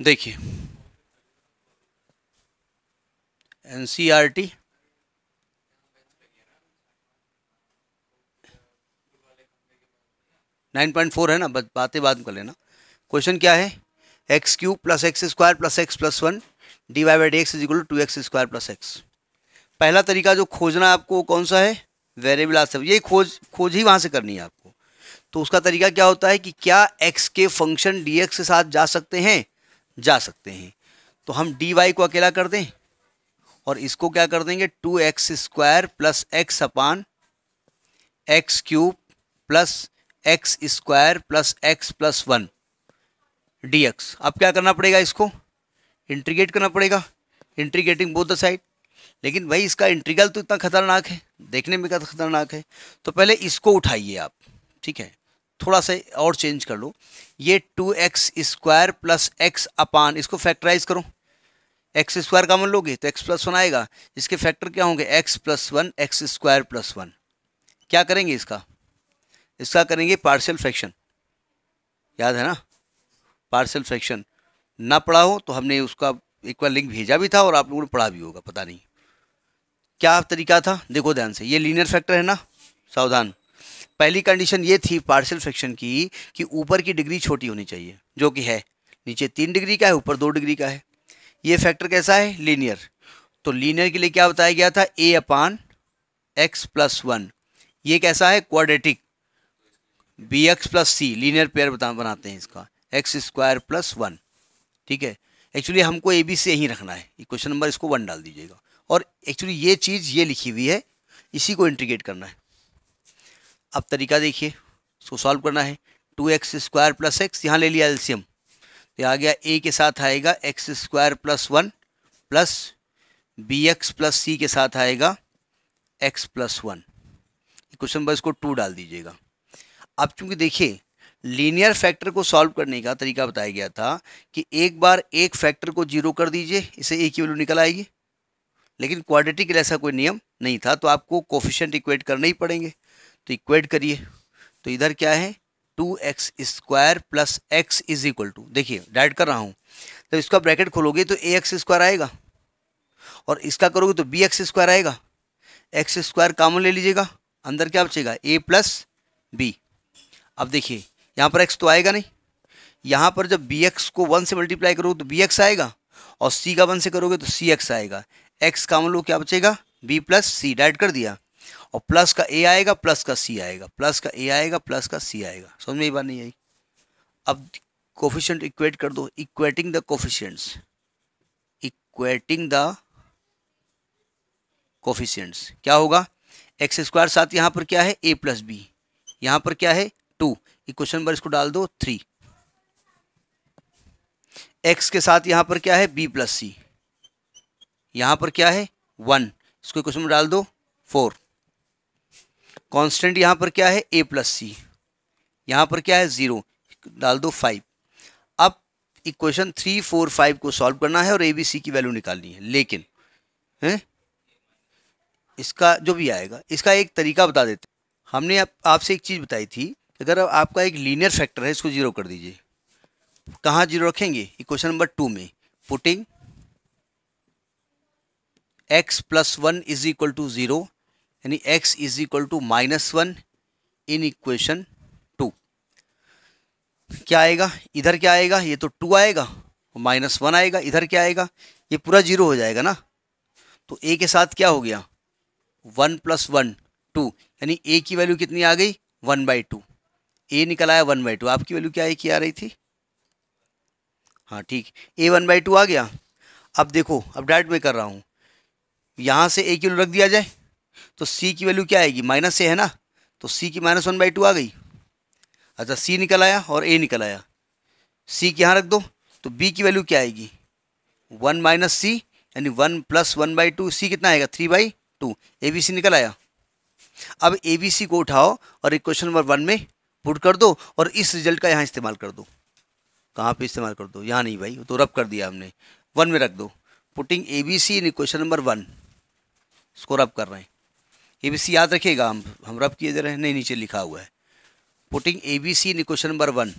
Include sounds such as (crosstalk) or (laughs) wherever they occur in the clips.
देखिए N C R T nine point four है ना बस बातें बाद में कर लेना क्वेश्चन क्या है x cube plus x square plus x plus one d Y by D x is two x square plus x पहला तरीका जो खोजना आपको कौन सा है वेरिएबल आंसर ये खोज खोज ही वहाँ से करनी है आपको तो उसका तरीका क्या होता है कि क्या एक्स के फंक्शन डी के साथ जा सकते हैं जा सकते हैं तो हम डी वाई को अकेला कर दें और इसको क्या कर देंगे two x square plus x upon x cube plus x square plus x plus one d x अब क्या करना पड़ेगा इसको इंट्रीगेट करना पड़ेगा इंट्रीगेटिंग बोथ द साइड लेकिन भाई इसका इंट्रीगल तो इतना खतरनाक है देखने में इतना खतरनाक है तो पहले इसको उठाइए आप ठीक है थोड़ा सा और चेंज कर लूँ ये two x square plus x upon इसको फैक्टराइज करो एक्स स्क्वायर का मन लोगे तो एक्स प्लस वन आएगा इसके फैक्टर क्या होंगे x plus one x square plus one क्या करेंगे इसका इसका करेंगे पार्शियल फ्रैक्शन याद है ना पार्शियल फ्रैक्शन ना पढ़ा हो तो हमने उसका एक बार लिंक भेजा भी था और आप लोगों ने पढ़ा भी होगा पता नहीं क्या तरीका था देखो ध्यान से ये लीनियर फैक्टर है ना सावधान पहली कंडीशन ये थी पार्शियल फ्रैक्शन की कि ऊपर की डिग्री छोटी होनी चाहिए जो कि है नीचे तीन डिग्री का है ऊपर दो डिग्री का है ये फैक्टर कैसा है लीनियर तो लीनियर के लिए क्या बताया गया था a upon x plus one ये कैसा है quadratic b x plus c linear pair बता बनाते हैं इसका एक्स स्क्वायर प्लस वन ठीक है एक्चुअली हमको ए बी से यहीं रखना है क्वेश्चन नंबर इसको वन डाल दीजिएगा और एक्चुअली ये चीज़ ये लिखी हुई है इसी को इंटीग्रेट करना है अब तरीका देखिए इसको सॉल्व करना है two x square plus x यहाँ ले लिया एल्सियम तो आ गया ए के साथ आएगा x square plus one plus b x plus c के साथ आएगा x plus one question number इसको टू डाल दीजिएगा अब चूंकि देखिए लीनियर फैक्टर को सॉल्व करने का तरीका बताया गया था कि एक बार एक फैक्टर को जीरो कर दीजिए इसे ए की वैल्यू निकल आएगी लेकिन क्वाड्रेटिक ऐसा कोई नियम नहीं था तो आपको कोफिशेंट इक्वेट करने ही पड़ेंगे तो इक्वेट करिए तो इधर क्या है two x square plus x is equal to देखिए डायरेक्ट कर रहा हूँ तो इसका ब्रैकेट खोलोगे तो ए एक्स स्क्वायर आएगा और इसका करोगे तो बी एक्स स्क्वायर आएगा एक्स स्क्वायर कामन ले लीजिएगा अंदर क्या बचेगा ए प्लस बी अब देखिए यहाँ पर एक्स तो आएगा नहीं यहाँ पर जब बी एक्स को वन से मल्टीप्लाई करोगे तो बी एक्स आएगा और सी का वन से करोगे तो सी एक्स आएगा एक्स कामन लो क्या बचेगा बी प्लस सी डाइड कर दिया और प्लस का ए आएगा प्लस का सी आएगा प्लस का ए आएगा प्लस का सी आएगा समझ में ये बात नहीं आई अब कोफिशियंट इक्वेट कर दो equating the coefficients equating the coefficients क्या होगा एक्स स्क्वायर साथ यहाँ पर क्या है ए प्लस बी यहाँ पर क्या है टू इक्वेशन नंबर इसको डाल दो थ्री एक्स के साथ यहाँ पर क्या है बी प्लस सी यहाँ पर क्या है वन इसको इक्वेशन में डाल दो फोर कांस्टेंट यहाँ पर क्या है ए प्लस सी यहाँ पर क्या है ज़ीरो डाल दो फाइव अब इक्वेशन थ्री फोर फाइव को सॉल्व करना है और ए बी सी की वैल्यू निकालनी है लेकिन हैं इसका जो भी आएगा इसका एक तरीका बता देते हमने आपसे आप एक चीज़ बताई थी अगर आपका एक लीनियर फैक्टर है इसको जीरो कर दीजिए कहाँ जीरो रखेंगे इक्वेशन नंबर टू में putting x plus one is equal to zero यानी x is equal to minus one in equation two क्या आएगा इधर क्या आएगा ये तो टू आएगा माइनस वन आएगा इधर क्या आएगा ये पूरा जीरो हो जाएगा ना तो a के साथ क्या हो गया वन प्लस वन टू यानी a की वैल्यू कितनी आ गई वन बाई टू ए निकल आया वन बाई टू आपकी वैल्यू क्या की आ रही थी हाँ ठीक ए वन बाई टू आ गया अब देखो अब डायरेक्ट में कर रहा हूँ यहाँ से ए की वैल्यू रख दिया जाए तो सी की वैल्यू क्या आएगी माइनस ए है ना तो सी की माइनस वन बाई टू आ गई अच्छा सी निकल आया और ए निकल आया सी के यहाँ रख दो तो बी की वैल्यू क्या आएगी वन माइनस सी यानी one plus one by two c कितना आएगा three by two a b c निकल आया अब ए बी सी को उठाओ और इक्वेशन नंबर वन में पुट कर दो और इस रिजल्ट का यहाँ इस्तेमाल कर दो कहाँ पे इस्तेमाल कर दो यहाँ नहीं भाई तो रब कर दिया हमने वन में रख दो putting a b c in equation number one इसको रब कर रहे हैं ए बी सी याद रखिएगा हम हम रब किए दे रहे हैं नहीं नीचे लिखा हुआ है putting a b c in question number one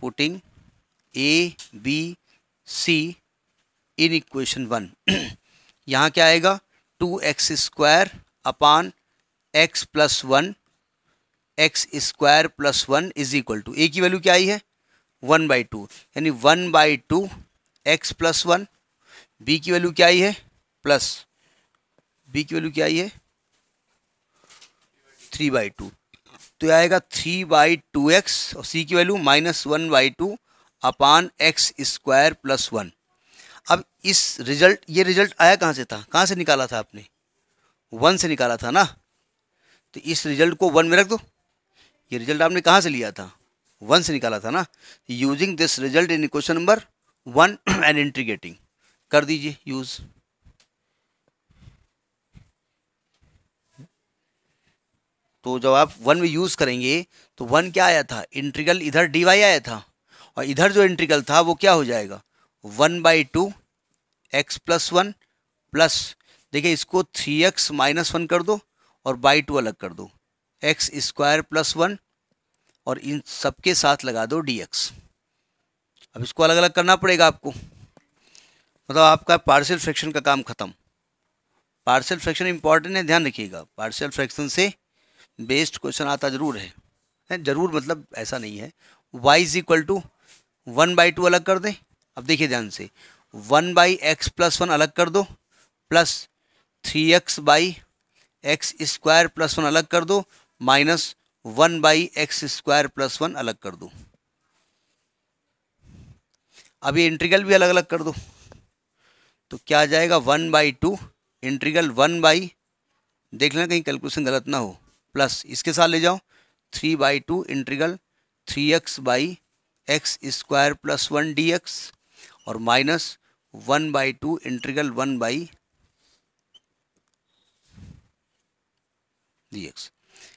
putting a b c in equation one यहाँ क्या आएगा two x square upon x plus one x square plus one is equal to a की वैल्यू क्या आई है one by two यानी one by two x plus one b की value क्या आई है प्लस बी की वैल्यू क्या आई है थ्री बाई टू तो यह आएगा थ्री बाई टू एक्स और सी की value minus one by two upon X square plus one अब इस रिजल्ट ये रिजल्ट आया कहाँ से था कहाँ से निकाला था आपने वन से निकाला था ना तो इस रिजल्ट को वन में रख दो ये रिजल्ट आपने कहाँ से लिया था वन से निकाला था ना using this result in question number one and integrating कर दीजिए यूज़ तो जब आप वन में यूज़ करेंगे तो वन क्या आया था इंट्रिकल इधर डी वाई आया था और इधर जो इंट्रिकल था वो क्या हो जाएगा one by two x plus one plus देखिए इसको थ्री एक्स माइनस वन कर दो और बाई टू अलग कर दो एक्स स्क्वायर प्लस वन और इन सबके साथ लगा दो डी एक्स अब इसको अलग अलग करना पड़ेगा आपको मतलब आपका पार्शियल फ्रैक्शन का काम खत्म पार्शियल फ्रैक्शन इंपॉर्टेंट है ध्यान रखिएगा पार्शियल फ्रैक्शन से बेस्ड क्वेश्चन आता जरूर है है जरूर मतलब ऐसा नहीं है y is equal to one by two अलग कर दें अब देखिए ध्यान से one by x plus one अलग कर दो plus three x by x square plus one अलग कर दो minus one by x square plus one अलग कर दो अब ये इंट्रीगल भी अलग अलग कर दो तो क्या आ जाएगा one by two integral one by देख लेना कहीं कैलकुलेशन गलत ना हो प्लस इसके साथ ले जाओ three by two integral three x by x square plus one d x और minus one by two integral one by D x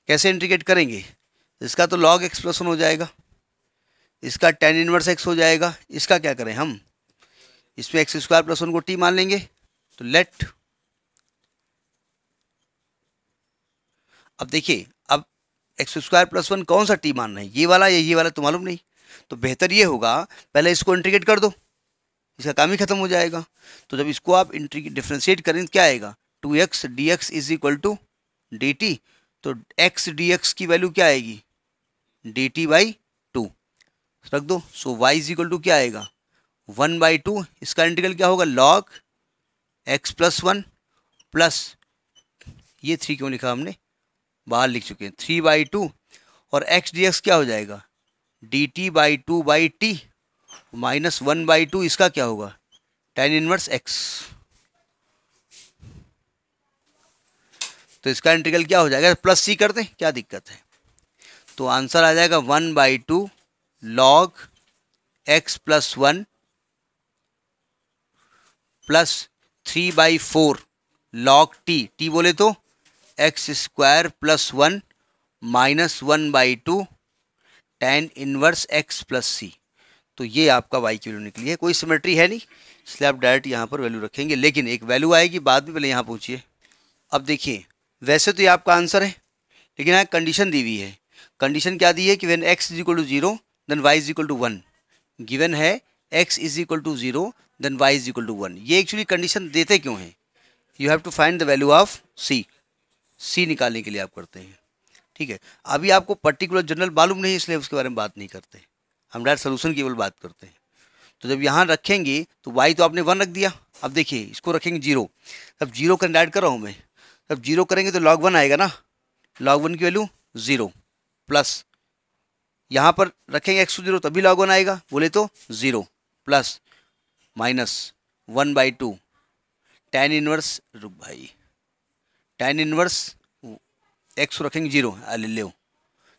कैसे इंट्रीगेट करेंगे इसका तो लॉग एक्सप्रेशन हो जाएगा इसका टेन इनवर्स एक्स हो जाएगा इसका क्या करें हम इसमें एक्स स्क्वायर प्लस वन को टी मान लेंगे तो लेट अब देखिए अब एक्स स्क्वायर प्लस वन कौन सा टी मानना है ये वाला या ये वाला तो मालूम नहीं तो बेहतर ये होगा पहले इसको इंट्रीगेट कर दो इसका काम ही खत्म हो जाएगा तो जब इसको आप इंट्री डिफ्रेंशिएट करें तो क्या आएगा two x D x is equal to d t तो एक्स डी एक्स की वैल्यू क्या आएगी डी टी बाई टू रख दो so y is equal to क्या आएगा वन बाई टू इसका इंटीग्रल क्या होगा log x plus one plus ये थ्री क्यों लिखा हमने बाहर लिख चुके हैं थ्री बाई टू और एक्स डी एक्स क्या हो जाएगा d t by two by T minus one by two इसका क्या होगा टेन इनवर्स एक्स तो इसका इंटीग्रल क्या हो जाएगा प्लस सी कर दें क्या दिक्कत है तो आंसर आ जाएगा one by two log x plus one plus three by four log t t बोले तो x square plus one minus one by two tan inverse x plus सी तो ये आपका वाई की वैल्यू निकली है कोई सिमेट्री है नहीं इसलिए आप डायरेक्ट यहाँ पर वैल्यू रखेंगे लेकिन एक वैल्यू आएगी बाद में पहले यहाँ पहुँचिए अब देखिए वैसे तो ये आपका आंसर है लेकिन यहाँ कंडीशन दी हुई है कंडीशन क्या दी है कि when x is equal to zero then y is equal to one given है x is equal to zero then y is equal to one ये एक्चुअली कंडीशन देते क्यों हैं you have to find the value of c c निकालने के लिए आप करते हैं ठीक है अभी आपको पर्टिकुलर जनरल मालूम नहीं इसलिए उसके बारे में बात नहीं करते हम डायरेक्ट सोल्यूशन केवल बात करते हैं तो जब यहाँ रखेंगे तो वाई तो आपने वन रख दिया अब देखिए इसको रखेंगे जीरो अब जीरो का ऐड कर रहा हूँ मैं अब जीरो करेंगे तो लॉग वन आएगा ना लॉग वन की वैल्यू ज़ीरो प्लस यहाँ पर रखेंगे एक्स जीरो तभी लॉग वन आएगा बोले तो zero plus minus one by two tan inverse रुक भाई टेन इनवर्स एक्स रखेंगे जीरो ले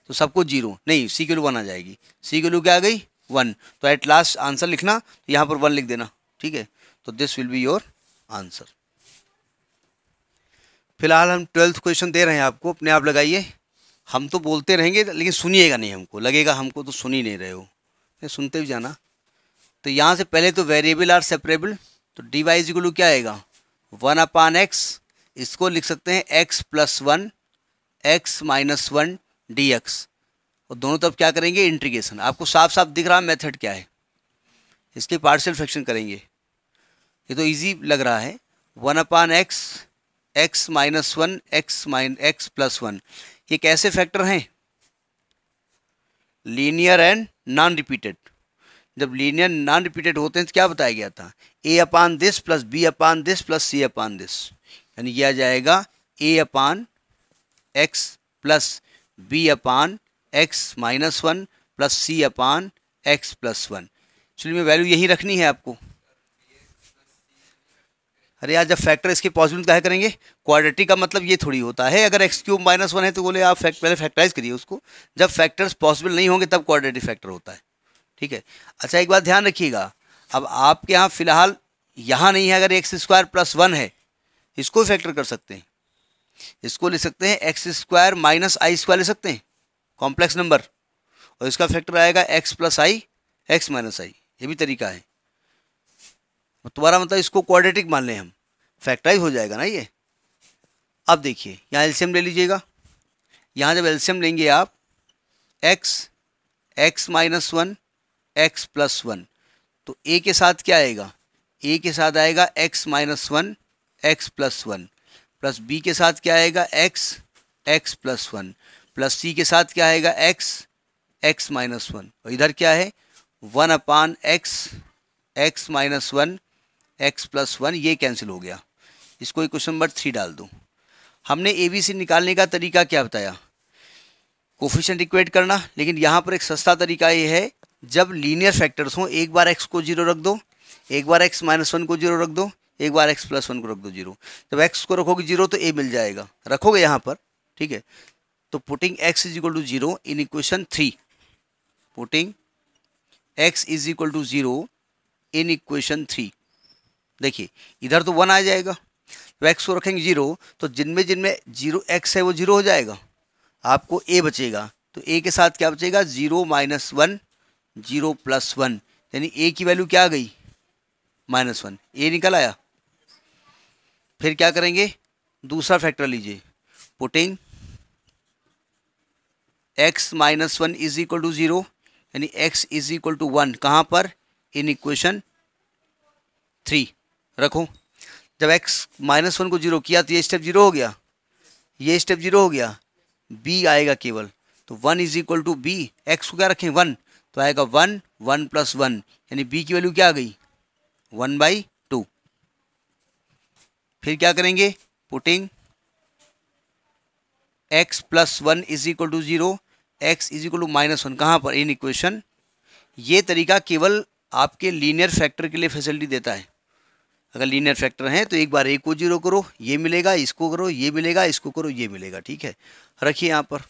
तो सबको जीरो नहीं सी के वैल्यू वन आ जाएगी सी के वैल्यू क्या आ गई वन तो एट लास्ट आंसर लिखना तो यहाँ पर वन लिख देना ठीक है तो this will be your answer फिलहाल हम ट्वेल्थ क्वेश्चन दे रहे हैं आपको अपने आप लगाइए हम तो बोलते रहेंगे लेकिन सुनिएगा नहीं हमको लगेगा हमको तो सुन ही नहीं रहे हो नहीं सुनते भी जाना तो यहाँ से पहले तो वेरिएबल आर सेपरेबल तो डी वाई इजिकलू क्या आएगा वन अपान एक्स इसको लिख सकते हैं x plus one x minus one d x और दोनों तरफ क्या करेंगे इंटीग्रेशन आपको साफ साफ दिख रहा है मेथड क्या है इसके पार्शियल फ्रैक्शन करेंगे ये तो इजी लग रहा है one upon x x minus one x minus x plus one ये कैसे फैक्टर हैं लीनियर एंड नॉन रिपीटेड जब लीनियर नॉन रिपीटेड होते हैं तो क्या बताया गया था a upon this plus b upon this plus c upon this यानी यह आ जाएगा a upon x plus b upon x minus one plus c upon x plus one चलिए मैं वैल्यू यही रखनी है आपको अरे यार जब फैक्टर इसके पॉजिटिव क्या करेंगे क्वाड्रेटिक का मतलब ये थोड़ी होता है अगर एक्स क्यूब माइनस वन है तो बोले आप फैक्ट पहले फैक्टराइज करिए उसको जब फैक्टर्स पॉसिबल नहीं होंगे तब क्वाड्रेटिक फैक्टर होता है ठीक है अच्छा एक बात ध्यान रखिएगा अब आपके यहाँ फ़िलहाल यहाँ नहीं है अगर एक्स स्क्वायर प्लस वन है इसको फैक्टर कर सकते हैं इसको ले सकते हैं x square minus i square ले सकते हैं कॉम्प्लेक्स नंबर और इसका फैक्टर आएगा x plus i x minus i ये भी तरीका है तुम्हारा मतलब इसको क्वाड्रेटिक मान लें हम फैक्टराइज हो जाएगा ना ये अब देखिए यहाँ एल्सियम ले लीजिएगा यहाँ जब एल्शियम लेंगे आप x x minus one x plus one तो ए के साथ क्या आएगा ए के साथ आएगा x minus one x plus one plus b के साथ क्या आएगा x x plus one plus c के साथ क्या आएगा एक्स एक्स माइनस वन और इधर क्या है one upon x x minus one x plus one ये कैंसिल हो गया इसको इक्वेशन नंबर थ्री डाल दूँ हमने ए बी सी निकालने का तरीका क्या बताया कोफिशेंट इक्वेट करना लेकिन यहाँ पर एक सस्ता तरीका ये है जब लीनियर फैक्टर्स हों एक बार एक्स को जीरो रख दो एक बार एक्स माइनस वन को जीरो रख दो एक बार एक्स प्लस वन को रख दो जीरो जब एक्स को रखोगे जीरो तो ए मिल जाएगा रखोगे यहाँ पर ठीक है तो putting x is equal to zero in equation three putting x is equal to zero in equation three देखिए इधर तो वन आ जाएगा तो एक्स को रखेंगे जीरो तो जिनमें जिनमें जीरो एक्स है वो जीरो हो जाएगा आपको ए बचेगा तो ए के साथ क्या बचेगा zero minus one zero plus one यानी ए की वैल्यू क्या आ गई माइनस वन ए निकल आया फिर क्या करेंगे दूसरा फैक्टर लीजिए putting x minus one is equal to zero यानी x is equal to one कहाँ पर इन इक्वेशन थ्री रखो जब एक्स माइनस वन को जीरो किया तो ये स्टेप जीरो हो गया ये स्टेप जीरो हो गया बी आएगा केवल तो one is equal to b x को क्या रखें वन तो आएगा वन वन प्लस वन यानी बी की वैल्यू क्या आ गई वन बाई फिर क्या करेंगे putting x plus one is equal to zero x is equal to minus one कहाँ पर इन इक्वेशन ये तरीका केवल आपके लीनियर फैक्टर के लिए फैसिलिटी देता है अगर लीनियर फैक्टर हैं तो एक बार एक को जीरो करो ये मिलेगा इसको करो ये मिलेगा इसको करो ये मिलेगा ठीक है रखिए यहाँ पर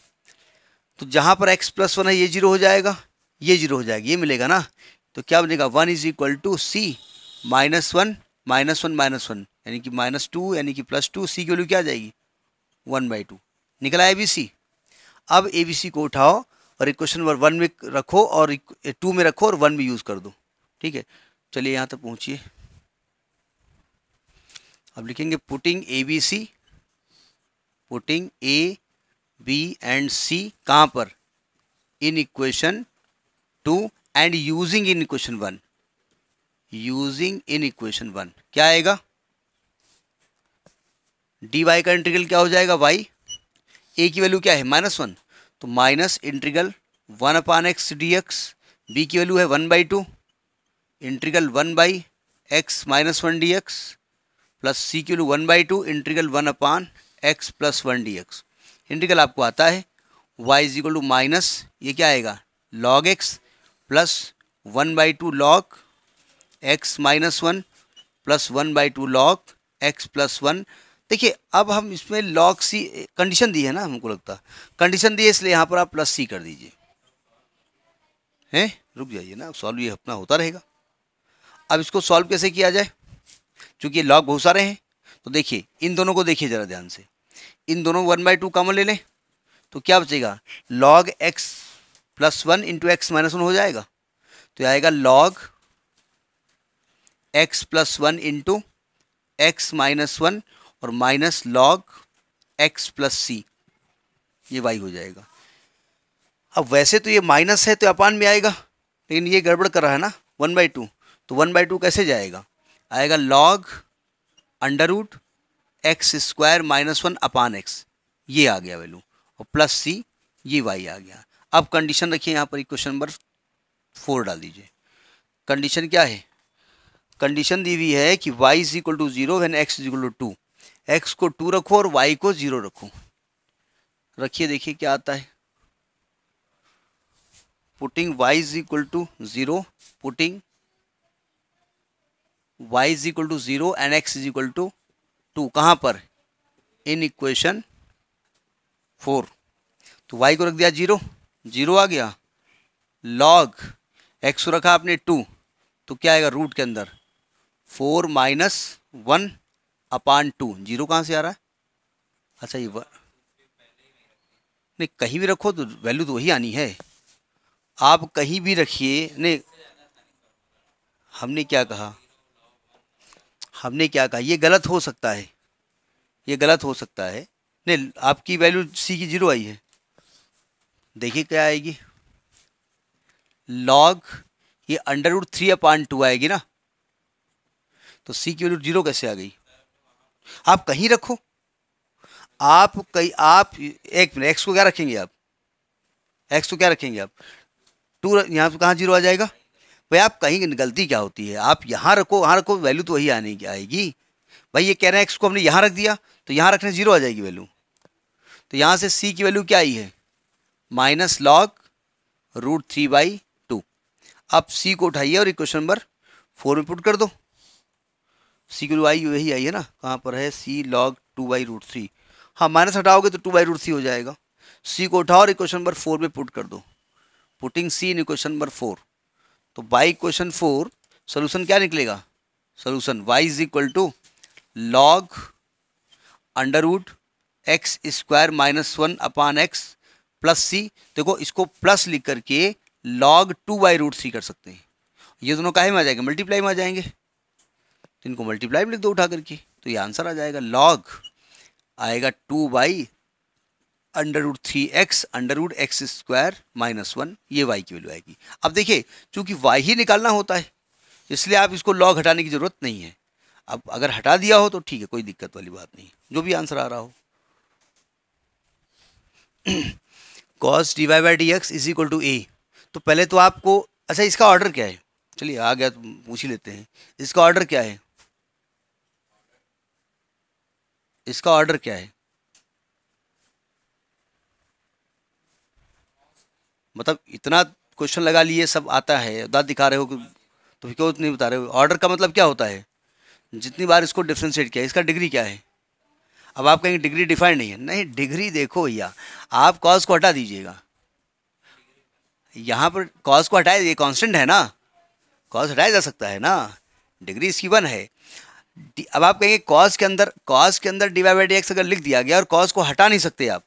तो जहाँ पर एक्स प्लस वन है ये जीरो हो जाएगा ये जीरो हो जाएगा ये मिलेगा ना तो क्या बनेगा one is equal to c minus one minus one minus one यानी कि माइनस टू यानी कि प्लस टू सी की वैल्यू क्या आ जाएगी वन बाई टू निकला ए बी सी अब ए बी सी को उठाओ और इक्वेशन नंबर वन में रखो और टू में रखो और वन में यूज़ कर दो ठीक है चलिए यहाँ तक पहुँचिए अब लिखेंगे putting a b c putting a b and c कहाँ पर in equation two and using in equation one using in equation one क्या आएगा डी वाई का इंटीग्रल क्या हो जाएगा वाई ए की वैल्यू क्या है माइनस वन तो minus integral one upon x D x b की वैल्यू है one by two integral one by x minus one d x plus सी की value one by two integral one upon x plus one d x integral आपको आता है y is equal to minus ये क्या आएगा log x plus one by two log x minus one plus one by two log x plus one देखिए अब हम इसमें लॉग सी कंडीशन दी है ना हमको लगता कंडीशन दी है इसलिए यहाँ पर आप प्लस सी कर दीजिए हैं रुक जाइए ना सॉल्व ये अपना होता रहेगा अब इसको सॉल्व कैसे किया जाए क्योंकि लॉग बहुत सारे हैं तो देखिए इन दोनों को देखिए ज़रा ध्यान से इन दोनों वन बाई टू कॉमन ले लें तो क्या बचेगा log x plus one into x minus one हो जाएगा तो आएगा log x plus one into x minus one और minus log x plus c ये वाई हो जाएगा अब वैसे तो ये माइनस है तो अपान में आएगा लेकिन ये गड़बड़ कर रहा है ना वन बाई टू तो वन बाई टू कैसे जाएगा आएगा log under root x square minus one upon x ये आ गया वैल्यू और प्लस सी ये वाई आ गया अब कंडीशन रखिए यहाँ पर क्वेश्चन नंबर फोर डाल दीजिए कंडीशन क्या है कंडीशन दी हुई है कि y is equal to zero when x is equal to two x को टू रखो और वाई को जीरो रखो रखिए देखिए क्या आता है putting y is equal to zero putting y is equal to zero and x is equal to two कहाँ पर इन इक्वेशन फोर तो वाई को रख दिया जीरो जीरो आ गया लॉग एक्स को रखा आपने टू तो क्या आएगा रूट के अंदर four minus one upon two zero कहाँ से आ रहा है अच्छा ये नहीं कहीं भी रखो तो वैल्यू तो वही आनी है आप कहीं भी रखिए नहीं हमने क्या कहा हमने क्या कहा ये गलत हो सकता है ये गलत हो सकता है नहीं आपकी वैल्यू सी की जीरो आई है देखिए क्या आएगी लॉग ये under root three upon two आएगी ना तो सी की वैल्यू जीरो कैसे आ गई आप कहीं रखो आप कहीं आप एक मिनट एक्स को क्या रखेंगे आप एक्स को क्या रखेंगे आप टू यहाँ पर कहाँ जीरो आ जाएगा भाई आप कहीं गलती क्या होती है आप यहाँ रखो वहाँ रखो वैल्यू तो वही आने की आएगी भाई ये कह रहे हैं एक्स को हमने यहाँ रख दिया तो यहाँ रखने जीरो आ जाएगी वैल्यू तो यहाँ से सी की वैल्यू क्या आई है minus log root three by two अब सी को उठाइए और इक्वेशन नंबर फोर में पुट कर दो सी की वैल्यू आई यही आई है ना कहाँ पर है c log two by root three हाँ माइनस हटाओगे तो टू बाई रूट थ्री हो जाएगा सी को उठाओ और इक्वेशन नंबर फोर में पुट कर दो putting C in equation number four तो बाई इक्वेशन फोर सोल्यूशन क्या निकलेगा solution Y is equal to log under root X square minus one upon x plus C देखो इसको प्लस लिख करके log two by root C कर सकते हैं ये दोनों काहे में आ जाएंगे मल्टीप्लाई में आ जाएंगे तो इनको मल्टीप्लाई में लिख दो उठा करके तो ये आंसर आ जाएगा लॉग आएगा two by under root three x under root x square minus one ये वाई की वैल्यू आएगी अब देखिए चूंकि वाई ही निकालना होता है इसलिए आप इसको लॉग हटाने की ज़रूरत नहीं है अब अगर हटा दिया हो तो ठीक है कोई दिक्कत वाली बात नहीं जो भी आंसर आ रहा हो cos d Y by D x is equal to a तो पहले तो आपको अच्छा इसका ऑर्डर क्या है चलिए आ गया तो पूछ ही लेते हैं इसका ऑर्डर क्या है इसका ऑर्डर क्या है मतलब इतना क्वेश्चन लगा लिए सब आता है दाद दिखा रहे हो कि तो क्यों नहीं बता रहे हो ऑर्डर का मतलब क्या होता है जितनी बार इसको डिफ्रेंशिएट किया इसका डिग्री क्या है अब आप कहेंगे डिग्री डिफाइंड नहीं है नहीं डिग्री देखो भैया आप कॉज को हटा दीजिएगा यहाँ पर कॉज को हटाए ये कांस्टेंट है ना कॉज हटाया जा सकता है ना डिग्री इसकी वन है अब आप कहेंगे कॉस के अंदर कॉस के अंदर d Y by D x अगर लिख दिया गया और कॉस को हटा नहीं सकते आप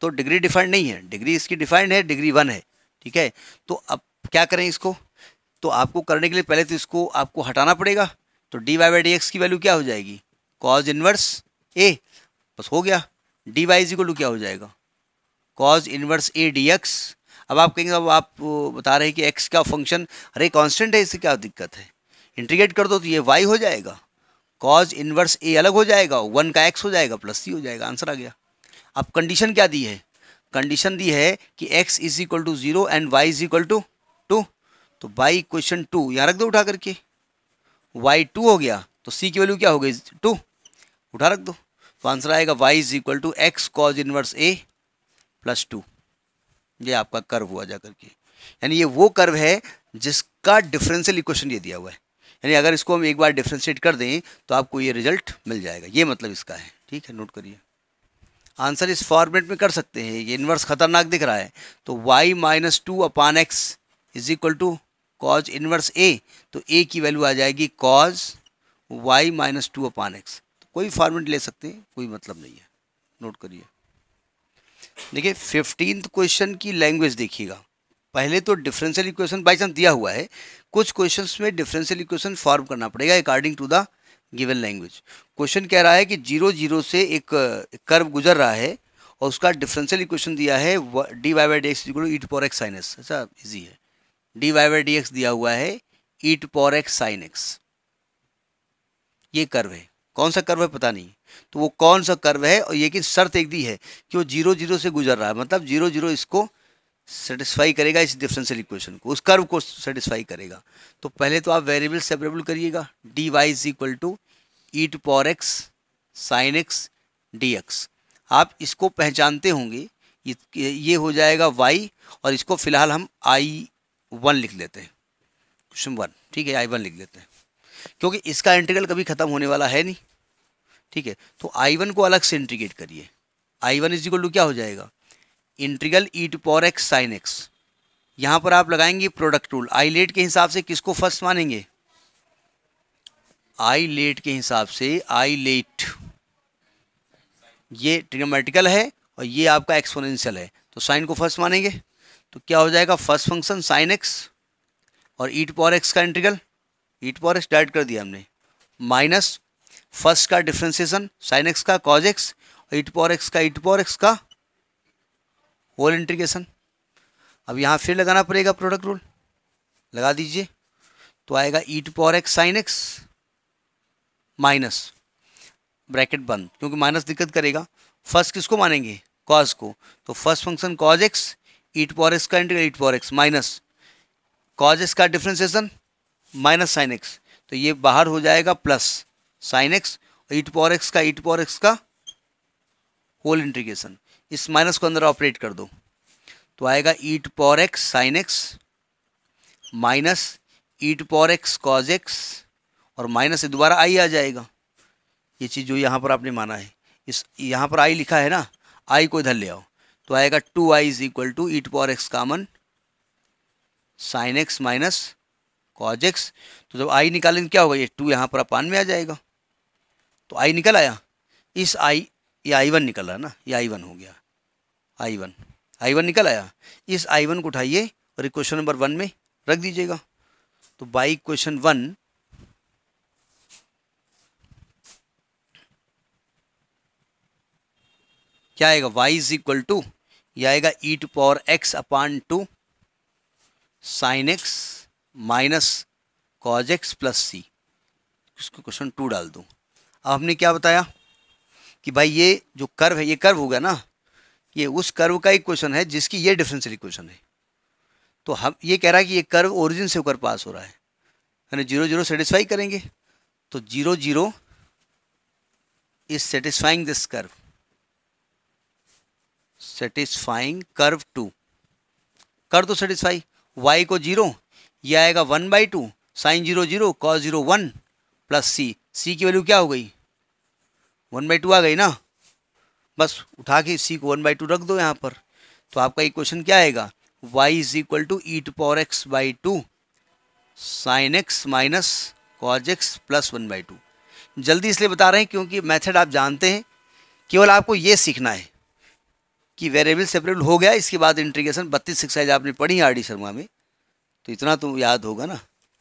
तो डिग्री डिफाइंड नहीं है डिग्री इसकी डिफाइंड है डिग्री वन है ठीक है तो अब क्या करें इसको तो आपको करने के लिए पहले तो इसको आपको हटाना पड़ेगा तो d Y by D x की वैल्यू क्या हो जाएगी कॉज इन्वर्स ए बस हो गया डी वाई जी को क्या हो जाएगा cos inverse a d x अब आप कहेंगे अब आप बता रहे हैं कि एक्स का फंक्शन अरे कॉन्स्टेंट है इससे क्या दिक्कत है इंटीग्रेट कर दो तो ये वाई हो जाएगा कॉज इनवर्स ए अलग हो जाएगा वन का एक्स हो जाएगा प्लस सी हो जाएगा आंसर आ गया अब कंडीशन क्या दी है कंडीशन दी है कि x is equal to zero and y is equal to two तो बाई क्वेश्चन टू यहाँ रख दो उठा करके वाई टू हो गया तो सी की वैल्यू क्या हो गई टू उठा रख दो तो आंसर आएगा y is equal to x cos inverse a plus two ये आपका कर्व हुआ जा करके यानी ये वो कर्व है जिसका डिफरेंशियल इक्वेशन ये दिया हुआ है यानी अगर इसको हम एक बार डिफ्रेंशिएट कर दें तो आपको ये रिजल्ट मिल जाएगा ये मतलब इसका है ठीक है नोट करिए आंसर इस फॉर्मेट में कर सकते हैं ये इन्वर्स खतरनाक दिख रहा है तो y minus two upon x is equal to cos inverse a तो a की वैल्यू आ जाएगी cos y minus two upon x तो कोई फॉर्मेट ले सकते हैं कोई मतलब नहीं है नोट करिए देखिए फिफ्टींथ क्वेश्चन की लैंग्वेज देखिएगा पहले तो डिफरेंशियल इक्वेशन बाई चांस दिया हुआ है कुछ क्वेश्चन में डिफरेंशियल इक्वेशन फॉर्म करना पड़ेगा according to the given language question कह रहा है कि जीरो जीरो से एक कर्व गुजर रहा है और उसका डिफरेंशियल इक्वेशन दिया है d y y d x equal e to power x sine x अच्छा इजी है d y y d x दिया हुआ है e to power x sine x ये कर्व है कौन सा कर्व है पता नहीं तो वो कौन सा कर्व है और ये कि शर्त एक दी है कि वो जीरो जीरो से गुजर रहा है मतलब जीरो जीरो इसको सेटिस्फाई करेगा इस डिफरेंशियल इक्वेशन को उस कर्व को सेटिस्फाई करेगा तो पहले तो आप वेरिएबल सेपरेबल करिएगा d Y is equal to e to power x sine x D x आप इसको पहचानते होंगे ये ये हो जाएगा वाई और इसको फिलहाल हम आई वन लिख लेते हैं क्वेश्चन वन ठीक है आई वन लिख लेते हैं क्योंकि इसका इंटीग्रल कभी ख़त्म होने वाला है नहीं ठीक है तो आई वन को अलग से इंटीग्रेट करिए I one is equal to क्या हो जाएगा integral e to power x sine x यहाँ पर आप लगाएंगे प्रोडक्ट रूल आई लेट के हिसाब से किसको फर्स्ट मानेंगे आई लेट के हिसाब से आई लेट ये ट्रिग्नोमेटिकल है और ये आपका एक्सपोनेंशियल है तो साइन को फर्स्ट मानेंगे तो क्या हो जाएगा फर्स्ट फंक्शन साइन एक्स और ईट पॉर एक्स का इंट्रीगल ईट पॉर एक्स डाइड कर दिया हमने माइनस फर्स्ट का डिफ्रेंसिएशन साइन एक्स का कॉज एक्स और ईट पॉर एक्स का ईट पॉर एक्स का होल इंट्रीगेशन अब यहाँ फिर लगाना पड़ेगा प्रोडक्ट रूल लगा दीजिए तो आएगा e to power x sine x minus bracket बंद क्योंकि माइनस दिक्कत करेगा फर्स्ट किसको मानेंगे कॉज को तो first function cos x e to power x का integral e to power x minus cos x का डिफ्रेंसिएशन माइनस साइन एक्स तो ये बाहर हो जाएगा plus sine x e to power x का ई टू पावर एक्स का whole integration इस माइनस को अंदर ऑपरेट कर दो तो आएगा e to power x sine x minus e to power x cos x और माइनस से दोबारा आई आ जाएगा ये चीज़ जो यहाँ पर आपने माना है इस यहाँ पर आई लिखा है ना आई को इधर ले आओ तो आएगा two I is equal to e to power x common sine x minus cos x तो जब आई निकालेंगे क्या होगा ये टू यहाँ पर अपान में आ जाएगा तो आई निकल आया इस आई ये आई वन निकल रहा ना ये आई वन हो गया आई वन आई वन निकल आया इस आई वन को उठाइए और क्वेश्चन नंबर वन में रख दीजिएगा तो बाई क्वेश्चन वन क्या आएगा वाई इज इक्वल टू यह आएगा e to power x upon two sine x minus cos x plus सी इसको क्वेश्चन टू डाल दूं अब हमने क्या बताया कि भाई ये जो कर्व है ये कर्व होगा ना ये उस कर्व का क्वेश्चन है जिसकी ये डिफरेंशियल इक्वेशन है तो हम ये कह रहा है कि ये कर्व ओरिजिन से होकर पास हो रहा है यानी जीरो जीरो सेटिस्फाई करेंगे तो zero zero is satisfying this curve satisfying curve to कर तो सेटिस्फाई वाई को जीरो ये आएगा one by two sine zero zero cos zero one plus c सी की वैल्यू क्या हो गई वन बाई टू आ गई ना बस उठा के सी को वन बाई टू रख दो यहाँ पर तो आपका इक्वेशन क्या आएगा y is equal to e to power x by two sine x minus cos x plus one by two जल्दी इसलिए बता रहे हैं क्योंकि मेथड आप जानते हैं केवल आपको ये सीखना है कि वेरिएबल सेपरेबल हो गया इसके बाद इंट्रीगेशन बत्तीस एक्साइज आपने पढ़ी आर डी शर्मा में तो इतना तो याद होगा ना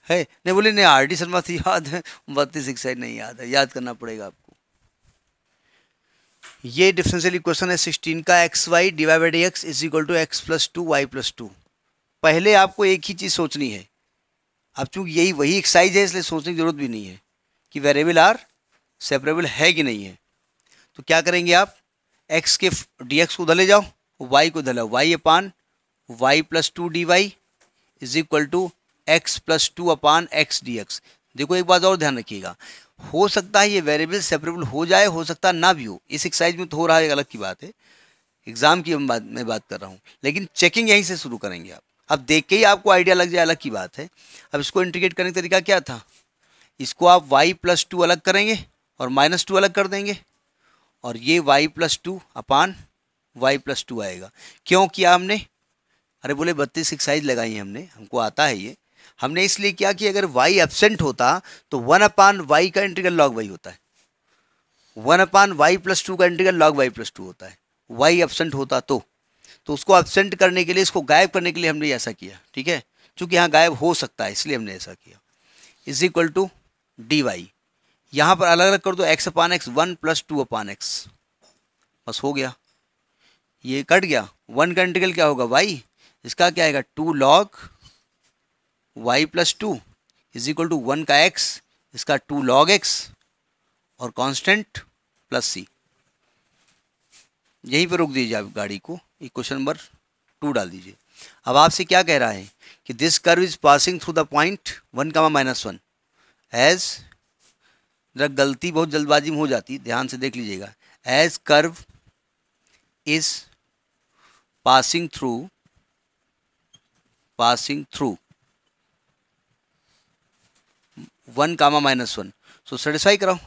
है नहीं बोले नहीं आर डी शर्मा से तो याद है बत्तीस एक्साइज नहीं याद है याद करना पड़ेगा आपको ये डिफरेंशियल इक्वेशन है सिक्सटीन का x y divide x is equal to x plus two y plus two पहले आपको एक ही चीज़ सोचनी है अब चूंकि यही वही एक्साइज है इसलिए सोचने की ज़रूरत भी नहीं है कि वेरिएबल आर सेपरेबल है कि नहीं है तो क्या करेंगे आप एक्स के डी को उधर ले जाओ वाई को उधर लाओ y upon y plus two d Y is equal to x plus two upon x D x देखो एक बात और ध्यान रखिएगा हो सकता है ये वेरिएबल सेपरेबल हो जाए हो सकता है ना भी हो इस एक्सरसाइज में तो हो रहा है अलग की बात है एग्ज़ाम की बात मैं बात कर रहा हूँ लेकिन चेकिंग यहीं से शुरू करेंगे आप अब देख के ही आपको आइडिया लग जाए अलग की बात है अब इसको इंटीग्रेट करने का तरीका क्या था इसको आप वाई प्लस टू अलग करेंगे और माइनस टू अलग कर देंगे और ये y plus two upon y plus two आएगा क्योंकि हमने अरे बोले बत्तीस एक्साइज लगाई है हमने हमको आता है ये हमने इसलिए किया कि अगर y एबसेंट होता तो वन अपान वाई का इंटीग्रल लॉग वाई होता है one upon y plus two का integral log y plus two होता है वाई एबसेंट होता तो तो उसको एबसेंट करने के लिए इसको गायब करने के लिए हमने ऐसा किया ठीक है चूँकि यहाँ गायब हो सकता है इसलिए हमने ऐसा किया is equal to d y यहाँ पर अलग अलग कर दो x upon x one plus two upon x बस हो गया ये कट गया वन का इंटीग्रल क्या होगा वाई इसका क्या आएगा two log y plus two is equal to one का एक्स इसका टू लॉग एक्स और कांस्टेंट प्लस सी यहीं पर रोक दीजिए आप गाड़ी को क्वेश्चन नंबर टू डाल दीजिए अब आपसे क्या कह रहा है कि this curve is passing through the point one comma minus one as जरा गलती बहुत जल्दबाजी में हो जाती ध्यान से देख लीजिएगा as curve is passing through passing through one comma minus one so satisfy कराओ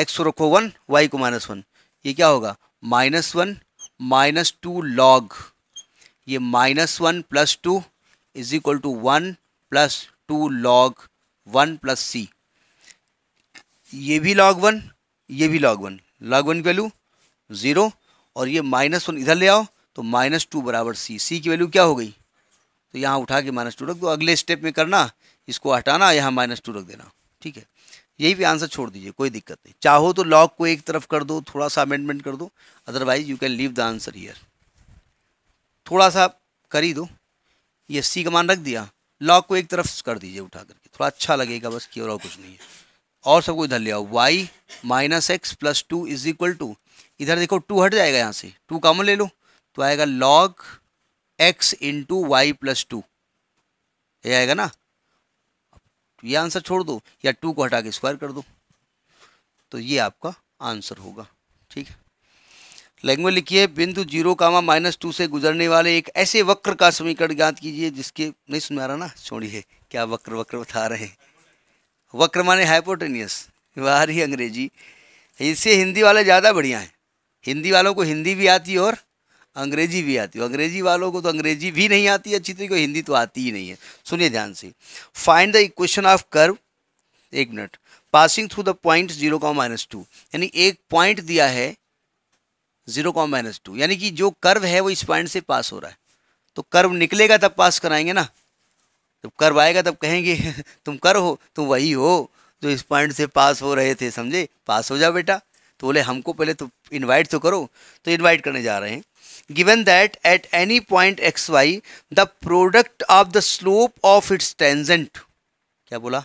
एक्स को रखो वन वाई को माइनस वन ये क्या होगा minus one minus two log ये minus one plus two is equal to one plus two log one plus c ये भी लॉग वन ये भी लॉग वन लॉग वन की वैल्यू ज़ीरो और ये माइनस वन इधर ले आओ तो माइनस टू बराबर सी सी की वैल्यू क्या हो गई तो यहाँ उठा के माइनस टू रख दो अगले स्टेप में करना इसको हटाना यहाँ माइनस टू रख देना ठीक है यही भी आंसर छोड़ दीजिए कोई दिक्कत नहीं चाहो तो लॉक को एक तरफ कर दो थोड़ा सा अमेंडमेंट कर दो otherwise you can leave the answer here थोड़ा सा कर ही दो ये सी का मान रख दिया लॉक को एक तरफ कर दीजिए उठा करके थोड़ा अच्छा लगेगा बस की और कुछ नहीं है और सबको इधर ले आओ y minus x plus two is equal to इधर देखो टू हट जाएगा यहाँ से टू कॉमन ले लो तो आएगा log x into y plus two ये आएगा ना ये आंसर छोड़ दो या टू को हटा के स्क्वायर कर दो तो ये आपका आंसर होगा ठीक है लैंग में लिखिए बिंदु जीरो कामा माइनस टू से गुजरने वाले एक ऐसे वक्र का समीकरण ज्ञात कीजिए जिसके नहीं सुन रहा ना छोड़िए क्या वक्र वक्र बता रहे हैं वक्र माने हाइपोटेनियस बाहर ही अंग्रेजी इससे हिंदी वाले ज़्यादा बढ़िया हैं हिंदी वालों को हिंदी भी आती है और अंग्रेजी भी आती हो अंग्रेजी वालों को तो अंग्रेजी भी नहीं आती अच्छी तरीके हिंदी तो आती ही नहीं है सुनिए ध्यान से find the equation of curve एक minute passing through the point zero comma minus two यानी एक पॉइंट दिया है जीरो कॉम माइनस टू यानी कि जो कर्व है वो इस पॉइंट से पास हो रहा है तो कर्व निकलेगा तब पास कराएंगे ना जब कर्व आएगा तब कहेंगे (laughs) तुम कर हो तुम वही हो जो इस पॉइंट से पास हो रहे थे समझे पास हो जाओ बेटा तो बोले हमको पहले तो इन्वाइट तो करो तो इन्वाइट करने जा रहे हैं that at any point X Y the product of the slope of its tangent क्या बोला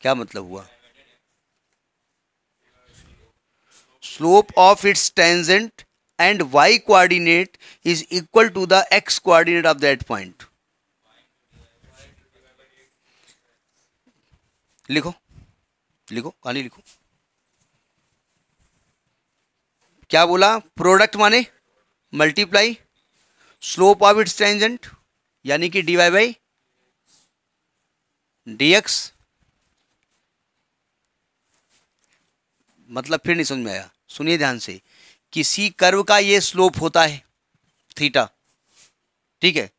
क्या मतलब हुआ slope of its tangent and Y coordinate is equal to the X coordinate of that point लिखो लिखो खाली लिखो क्या बोला प्रोडक्ट माने multiply slope of its tangent यानी कि D Y by D X मतलब फिर नहीं समझ में आया सुनिए ध्यान से किसी कर्व का ये स्लोप होता है थीटा ठीक है